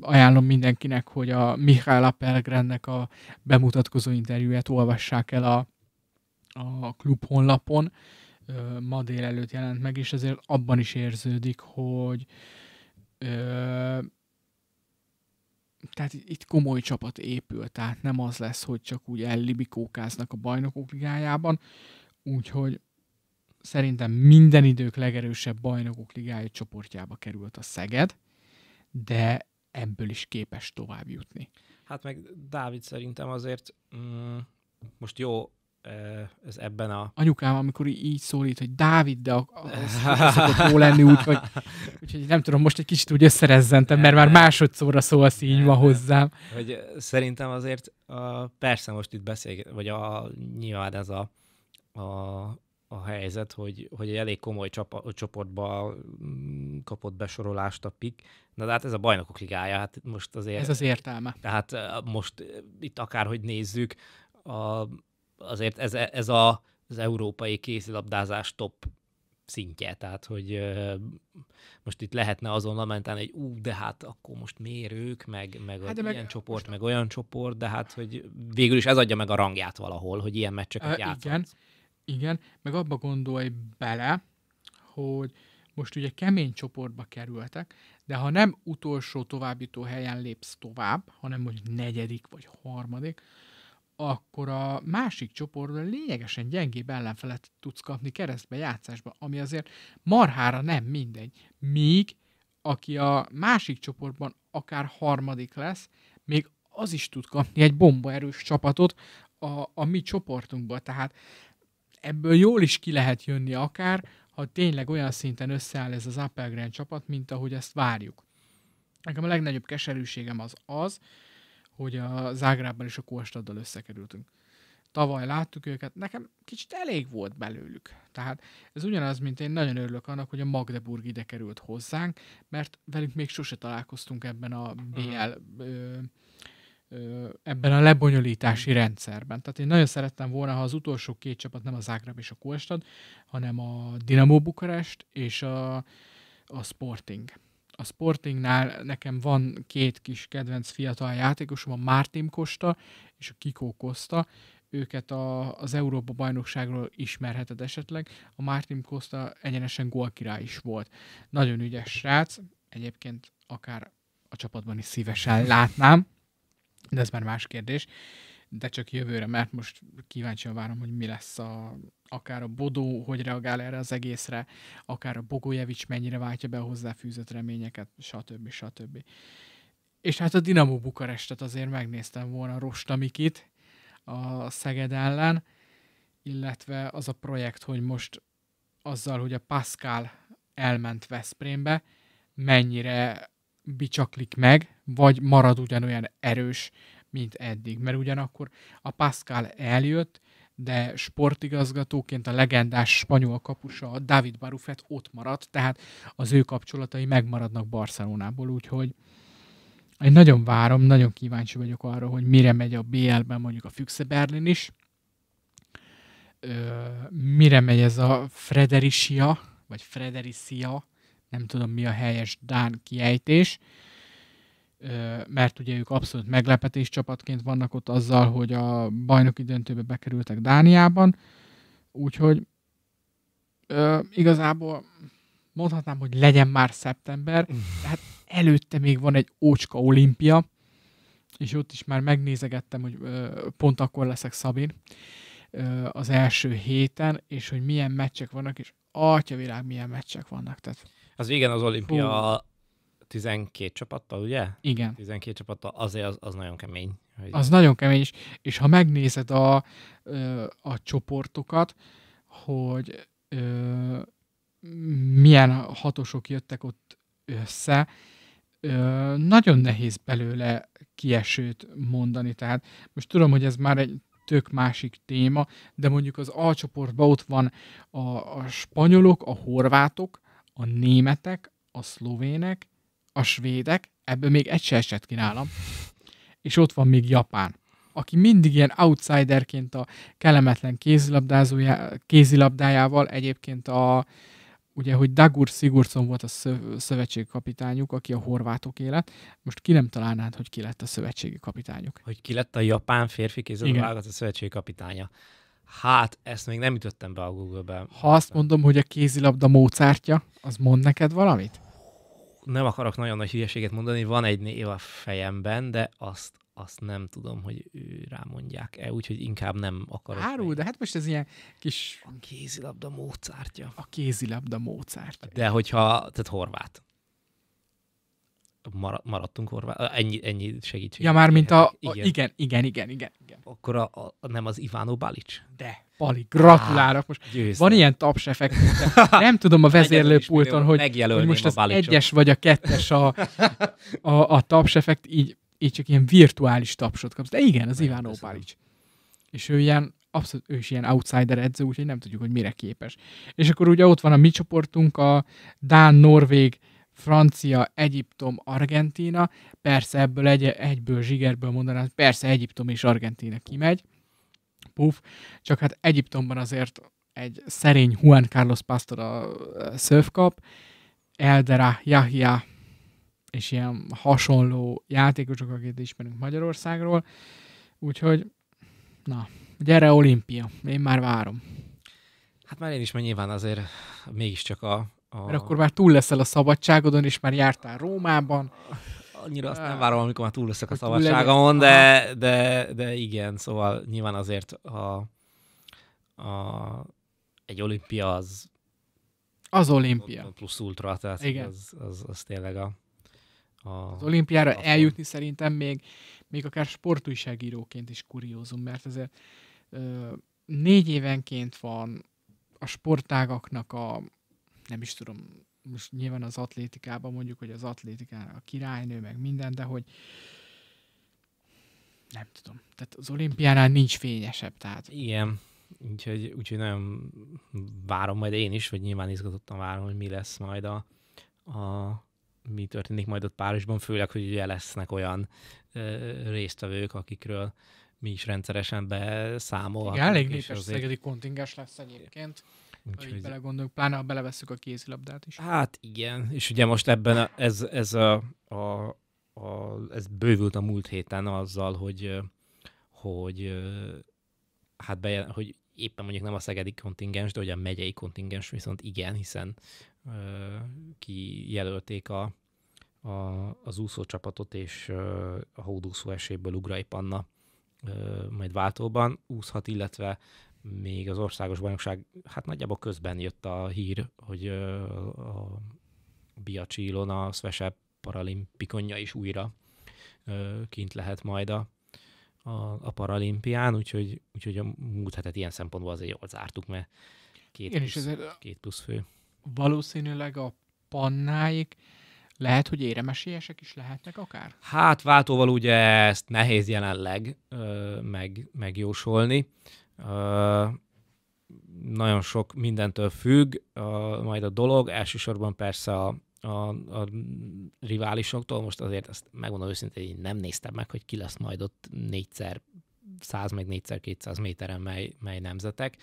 ajánlom mindenkinek, hogy a Mihály Pergrennek a bemutatkozó interjúját olvassák el a, a klub honlapon. Ma délelőtt jelent meg, és ezért abban is érződik, hogy ö, tehát itt komoly csapat épül, tehát nem az lesz, hogy csak úgy ellibikókáznak a bajnokok ligájában, úgyhogy szerintem minden idők legerősebb bajnokok ligája csoportjába került a Szeged, de ebből is képes tovább jutni. Hát meg Dávid szerintem azért mm, most jó ez ebben a... Anyukám, amikor így szólít, hogy Dávid, de az, az szokott jó lenni, úgyhogy úgy, nem tudom, most egy kicsit úgy összerezzentem, mert már másodszorra szólsz így ma hozzám. Hogy szerintem azért persze most itt beszél, vagy a, nyilván ez a, a a helyzet, hogy, hogy egy elég komoly csapa, csoportba mm, kapott besorolást a PIK. Na de hát ez a bajnokok ligája, hát most azért... Ez az értelme. Tehát most itt akárhogy nézzük, a, azért ez, ez a, az európai kézilabdázás top szintje, tehát hogy most itt lehetne azon lamentálni, hogy ú, de hát akkor most miért ők, meg, meg, hát, meg ilyen csoport, meg olyan csoport, de hát hogy végül is ez adja meg a rangját valahol, hogy ilyen meccseket uh, játszhatsz. Igen. Igen, meg abba gondolj bele, hogy most ugye kemény csoportba kerültek, de ha nem utolsó továbbító helyen lépsz tovább, hanem hogy negyedik vagy harmadik, akkor a másik csoportban lényegesen gyengébb ellenfelet tudsz kapni keresztbe játszásba, ami azért marhára nem mindegy. Míg aki a másik csoportban akár harmadik lesz, még az is tud kapni egy bombaerős csapatot a, a mi csoportunkba. Tehát ebből jól is ki lehet jönni akár, ha tényleg olyan szinten összeáll ez az Appelgren csapat, mint ahogy ezt várjuk. Nekem a legnagyobb keserűségem az az, hogy a Zágrában és a Kóstaddal összekerültünk. Tavaly láttuk őket, nekem kicsit elég volt belőlük. Tehát ez ugyanaz, mint én nagyon örülök annak, hogy a Magdeburg ide került hozzánk, mert velük még sose találkoztunk ebben a BL uh-huh. Mhm. ö, ebben a lebonyolítási rendszerben. Tehát én nagyon szerettem volna, ha az utolsó két csapat nem a Zágráb és a Kulstad, hanem a Dinamo Bukarest és a, a Sporting. A Sportingnál nekem van két kis kedvenc fiatal játékosom, a Mártin Kosta és a Kikó Kosta, őket a, az Európa bajnokságról ismerheted esetleg. A Martin Costa egyenesen gólkirály is volt. Nagyon ügyes srác, egyébként akár a csapatban is szívesen látnám, de ez már más kérdés, de csak jövőre, mert most kíváncsian várom, hogy mi lesz a, akár a Bodó, hogy reagál erre az egészre, akár a Bogojevics mennyire váltja be a hozzáfűzött reményeket, stb. stb. És hát a Dinamo Bukarestet azért megnéztem volna Rostamikit a Szeged ellen, illetve az a projekt, hogy most azzal, hogy a Pascal elment Veszprémbe, mennyire bicsaklik meg, vagy marad ugyanolyan erős, mint eddig. Mert ugyanakkor a Pascal eljött, de sportigazgatóként a legendás spanyol kapusa David Barufet ott maradt, tehát az ő kapcsolatai megmaradnak Barcelonából, úgyhogy én nagyon várom, nagyon kíváncsi vagyok arra, hogy mire megy a BL-ben mondjuk a Füksze Berlin is, Ö, mire megy ez a Frederisia, vagy Frederisia, nem tudom mi a helyes Dán kiejtés, mert ugye ők abszolút meglepetés csapatként vannak ott azzal, hogy a bajnoki döntőbe bekerültek Dániában, úgyhogy ö, igazából mondhatnám, hogy legyen már szeptember, hát előtte még van egy ócska olimpia, és ott is már megnézegettem, hogy ö, pont akkor leszek Szabin ö, az első héten, és hogy milyen meccsek vannak, és világ milyen meccsek vannak. Tehát az igen, az olimpia 12 csapattal, ugye? Igen. 12 csapattal, azért az, az nagyon kemény. Hogy... Az nagyon kemény, és, és ha megnézed a, a csoportokat, hogy ö, milyen hatosok jöttek ott össze, ö, nagyon nehéz belőle kiesőt mondani. Tehát most tudom, hogy ez már egy tök másik téma, de mondjuk az A csoportban ott van a, a spanyolok, a horvátok, a németek, a szlovének, a svédek, ebből még egy se esett ki nálam, és ott van még Japán, aki mindig ilyen outsiderként a kellemetlen kézilabdázója, kézilabdájával, egyébként a, ugye, hogy Dagur Sigurdsson volt a szövetségi kapitányuk, aki a horvátok élet. Most ki nem találnád, hogy ki lett a szövetségi kapitányuk? Hogy ki lett a japán férfi kézilabdázó a szövetségi kapitánya. Hát, ezt még nem ütöttem be a Google-be. Ha azt mondom, hogy a kézilabda módszártja, az mond neked valamit? nem akarok nagyon nagy hülyeséget mondani, van egy név a fejemben, de azt azt nem tudom, hogy ő rámondják-e, úgyhogy inkább nem akarok. Árul, de hát most ez ilyen kis... A kézilabda módszártja. A kézilabda módszártja. De hogyha, tehát horvát. Mar- maradtunk horvát. Ennyi, ennyi segítség. Ja, már mint a, a... Igen, igen, igen, igen. igen. Akkor a, a, nem az Ivánó Balics? De. Pali, gratulálok. Most Győztem. van ilyen taps effekt. nem tudom a vezérlőpulton, hogy, hogy most az balicsom. egyes vagy a kettes a, a, a taps effekt, így, így csak ilyen virtuális tapsot kapsz. De igen, az Iván Opálics. És ő ilyen, abszolút, ő is ilyen outsider edző, úgyhogy nem tudjuk, hogy mire képes. És akkor ugye ott van a mi csoportunk, a Dán, Norvég, Francia, Egyiptom, Argentína. Persze ebből egy, egyből zsigerből mondanám, persze Egyiptom és Argentína kimegy puf, csak hát Egyiptomban azért egy szerény Juan Carlos Pastor a e, szövkap, Eldera, Yahya és ilyen hasonló játékosok, akit ismerünk Magyarországról, úgyhogy na, gyere olimpia, én már várom. Hát már én is, mert nyilván azért mégiscsak a, a... Mert akkor már túl leszel a szabadságodon, és már jártál Rómában, annyira azt nem várom, amikor már túl leszek a szabadságomon, de, de, de igen, szóval nyilván azért a, a, egy olimpia az az olimpia. Plusz ultra, tehát igen. Az, az, az tényleg a, a az olimpiára a eljutni szerintem még, még akár sportújságíróként is kuriózum, mert azért ö, négy évenként van a sportágaknak a nem is tudom, most nyilván az atlétikában mondjuk, hogy az atlétikán a királynő, meg minden, de hogy nem tudom. Tehát az olimpiánál nincs fényesebb. Tehát. Igen. Úgyhogy, úgyhogy nagyon várom majd én is, vagy nyilván izgatottan várom, hogy mi lesz majd a, a mi történik majd ott Párizsban, főleg, hogy ugye lesznek olyan ö, résztvevők, akikről mi is rendszeresen beszámolhatunk. Igen, elég népes azért... szegedi kontingens lesz egyébként. Úgyhogy... Ha belegondolok, pláne ha belevesszük a kézilabdát is. Hát igen, és ugye most ebben a, ez, ez, a, a, a, ez bővült a múlt héten azzal, hogy, hogy hát bejel, hogy éppen mondjuk nem a szegedi kontingens, de hogy a megyei kontingens viszont igen, hiszen ö, kijelölték a, a, az úszócsapatot, és ö, a hódúszó esélyből Ugrai Panna ö, majd váltóban úszhat, illetve még az országos bajnokság, hát nagyjából közben jött a hír, hogy a Biacsi Ilona Szvesebb paralimpikonja is újra kint lehet majd a, a, a paralimpián, úgyhogy, úgyhogy a múlt hetet ilyen szempontból azért jól zártuk, mert két, plusz, is két plusz fő. Valószínűleg a pannáik lehet, hogy éremesélyesek is lehetnek akár? Hát váltóval ugye ezt nehéz jelenleg ö, meg, megjósolni nagyon sok mindentől függ majd a dolog, elsősorban persze a, a, a riválisoktól, most azért ezt megmondom őszintén, hogy nem néztem meg, hogy ki lesz majd ott négyszer száz meg négyszer kétszáz méteren mely, mely nemzetek,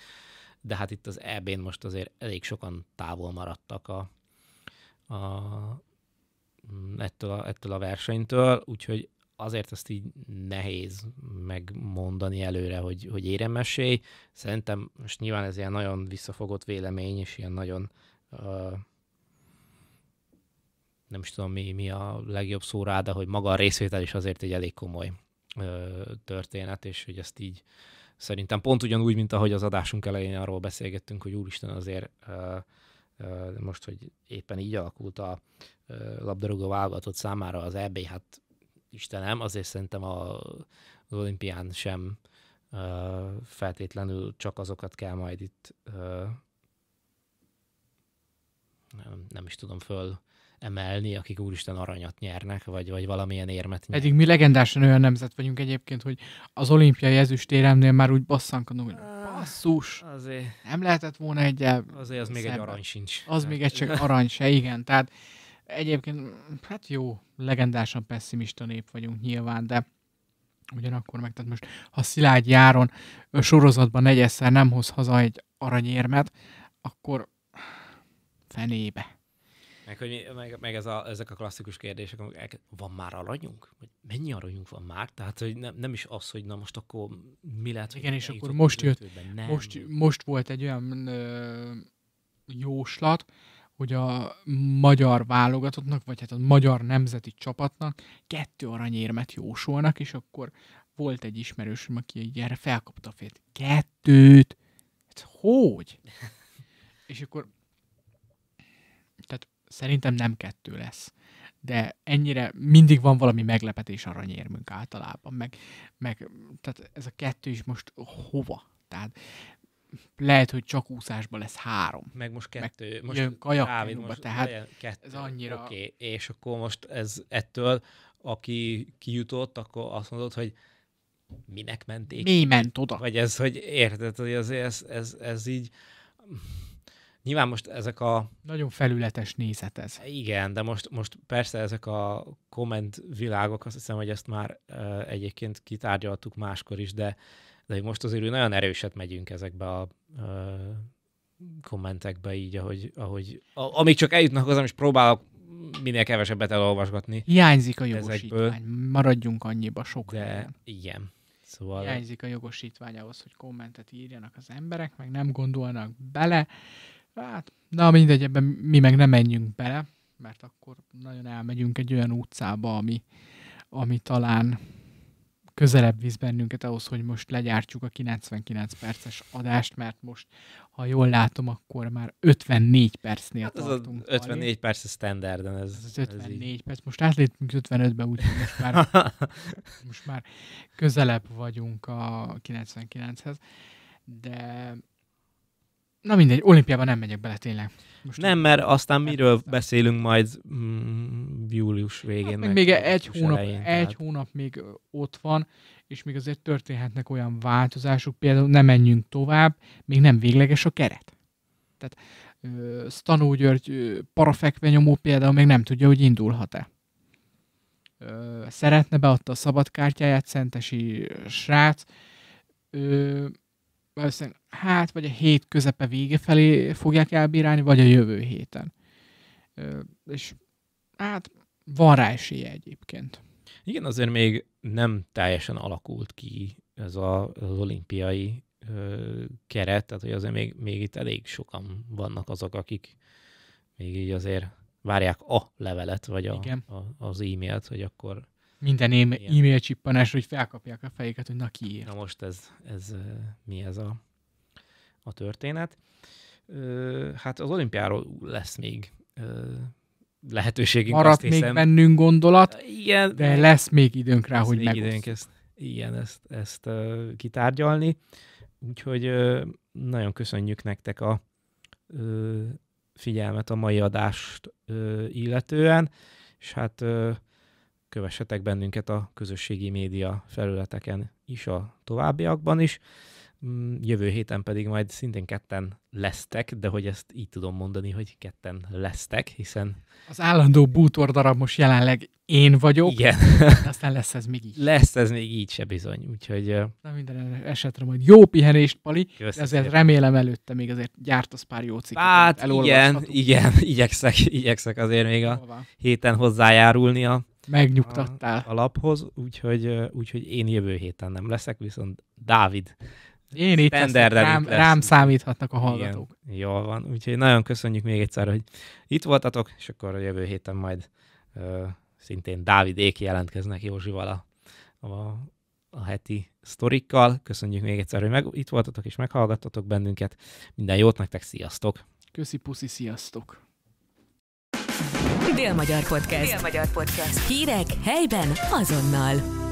de hát itt az EB-n most azért elég sokan távol maradtak a, a, ettől, a, ettől a versenytől, úgyhogy azért ezt így nehéz megmondani előre, hogy, hogy éremessé. Szerintem most nyilván ez ilyen nagyon visszafogott vélemény, és ilyen nagyon uh, nem is tudom mi, mi a legjobb szó rá, de hogy maga a részvétel is azért egy elég komoly uh, történet, és hogy ezt így szerintem pont ugyanúgy, mint ahogy az adásunk elején arról beszélgettünk, hogy úristen azért uh, most, hogy éppen így alakult a labdarúgó válogatott számára az EB, hát Istenem, azért szerintem a, az olimpián sem ö, feltétlenül csak azokat kell majd itt ö, nem, nem is tudom föl emelni, akik úristen aranyat nyernek, vagy, vagy valamilyen érmet nyernek. Eddig mi legendásan olyan nemzet vagyunk egyébként, hogy az olimpiai ezüstéremnél már úgy basszankodunk, hogy basszus, azért, nem lehetett volna egy Azért az még szemben. egy arany sincs. Az még egy csak arany se, igen. Tehát Egyébként, hát jó, legendásan pessimista nép vagyunk nyilván, de ugyanakkor meg, tehát most ha Szilágy járon sorozatban negyedszer nem hoz haza egy aranyérmet, akkor fenébe. Meg, hogy mi, meg, meg ez a, ezek a klasszikus kérdések, amik, e, van már aranyunk? Mennyi aranyunk van már? Tehát, hogy ne, nem is az, hogy na most akkor mi lehet, Igen, és akkor most jött, most, most volt egy olyan ö, jóslat, hogy a magyar válogatottnak, vagy hát a magyar nemzeti csapatnak kettő aranyérmet jósolnak, és akkor volt egy ismerősöm, aki egy erre felkapta a fét. Kettőt? Hát hogy? és akkor tehát szerintem nem kettő lesz. De ennyire mindig van valami meglepetés aranyérmünk általában, meg, meg tehát ez a kettő is most hova? Tehát lehet, hogy csak úszásban lesz három. Meg most kettő. Meg most jön kajakkenuba, tehát kettő. ez annyira... Oké, okay. és akkor most ez ettől, aki kijutott, akkor azt mondod, hogy minek menték? Mi ment oda? Vagy ez, hogy érted, hogy azért ez, ez, ez így... Nyilván most ezek a... Nagyon felületes nézet ez. Igen, de most, most persze ezek a komment világok, azt hiszem, hogy ezt már uh, egyébként kitárgyaltuk máskor is, de de most azért nagyon erőset megyünk ezekbe a kommentekbe így, ahogy, ahogy a, amíg csak eljutnak hozzám, és próbálok minél kevesebbet elolvasgatni. Hiányzik a jogosítvány, ezekből. maradjunk annyiba sok. De helyen. igen. Szóval... Hiányzik a jogosítvány ahhoz, hogy kommentet írjanak az emberek, meg nem gondolnak bele. Hát, na mindegy, ebben mi meg nem menjünk bele, mert akkor nagyon elmegyünk egy olyan utcába, ami, ami talán közelebb visz bennünket ahhoz, hogy most legyártsuk a 99 perces adást, mert most, ha jól látom, akkor már 54 percnél hát tartunk. Az 54 alig. perc a standarden. Ez, ez az 54 ez perc. Most átlépünk 55-be, úgyhogy most már, most már közelebb vagyunk a 99-hez. De Na mindegy, olimpiában nem megyek bele tényleg. Most nem, mert aztán miről nem beszélünk majd mm, július végén. Hát meg még egy, hónap, elején, egy tehát. hónap még ott van, és még azért történhetnek olyan változások, például nem menjünk tovább, még nem végleges a keret. Tehát Stanó György uh, parafekvenyomó például még nem tudja, hogy indulhat-e. szeretne beadta a szabadkártyáját, Szentesi srác valószínűleg hát vagy a hét közepe vége felé fogják elbírálni, vagy a jövő héten. És hát van rá esélye egyébként. Igen, azért még nem teljesen alakult ki ez a, az olimpiai ö, keret, tehát hogy azért még, még itt elég sokan vannak azok, akik még így azért várják a levelet, vagy a, a, az e-mailt, hogy akkor minden e-mail csippanás, hogy felkapják a fejüket, hogy na ki ér. Na most ez, ez mi ez a, a történet. Ö, hát az olimpiáról lesz még ö, lehetőségünk. Maradt még hiszem. bennünk gondolat, igen, de lesz még időnk rá, hogy még időnk ezt, Igen, ezt, ezt ö, kitárgyalni. Úgyhogy nagyon köszönjük nektek a figyelmet a mai adást illetően, és hát kövessetek bennünket a közösségi média felületeken is a továbbiakban is. Mm, jövő héten pedig majd szintén ketten lesztek, de hogy ezt így tudom mondani, hogy ketten lesztek, hiszen... Az állandó bútor darab most jelenleg én vagyok. Igen. Aztán lesz ez még így. Lesz ez még így se bizony, úgyhogy... Na minden esetre majd jó pihenést, Pali, Köszönöm. azért remélem előtte még azért gyártasz pár jó cikket. Hát igen, igen, igyekszek, igyekszek azért még a Olva. héten hozzájárulni a Megnyugtattál. A, alaphoz úgyhogy, úgyhogy én jövő héten nem leszek, viszont Dávid én itt rám, rám számíthatnak a hallgatók. Igen, jól van, úgyhogy nagyon köszönjük még egyszer, hogy itt voltatok, és akkor a jövő héten majd ö, uh, szintén Dávid éki jelentkeznek Józsival a, a, a heti sztorikkal. Köszönjük még egyszer, hogy meg, itt voltatok és meghallgattatok bennünket. Minden jót nektek, sziasztok! Köszi, puszi, sziasztok! Dél-Magyar Podcast. Dél-Magyar Podcast. Hírek helyben azonnal.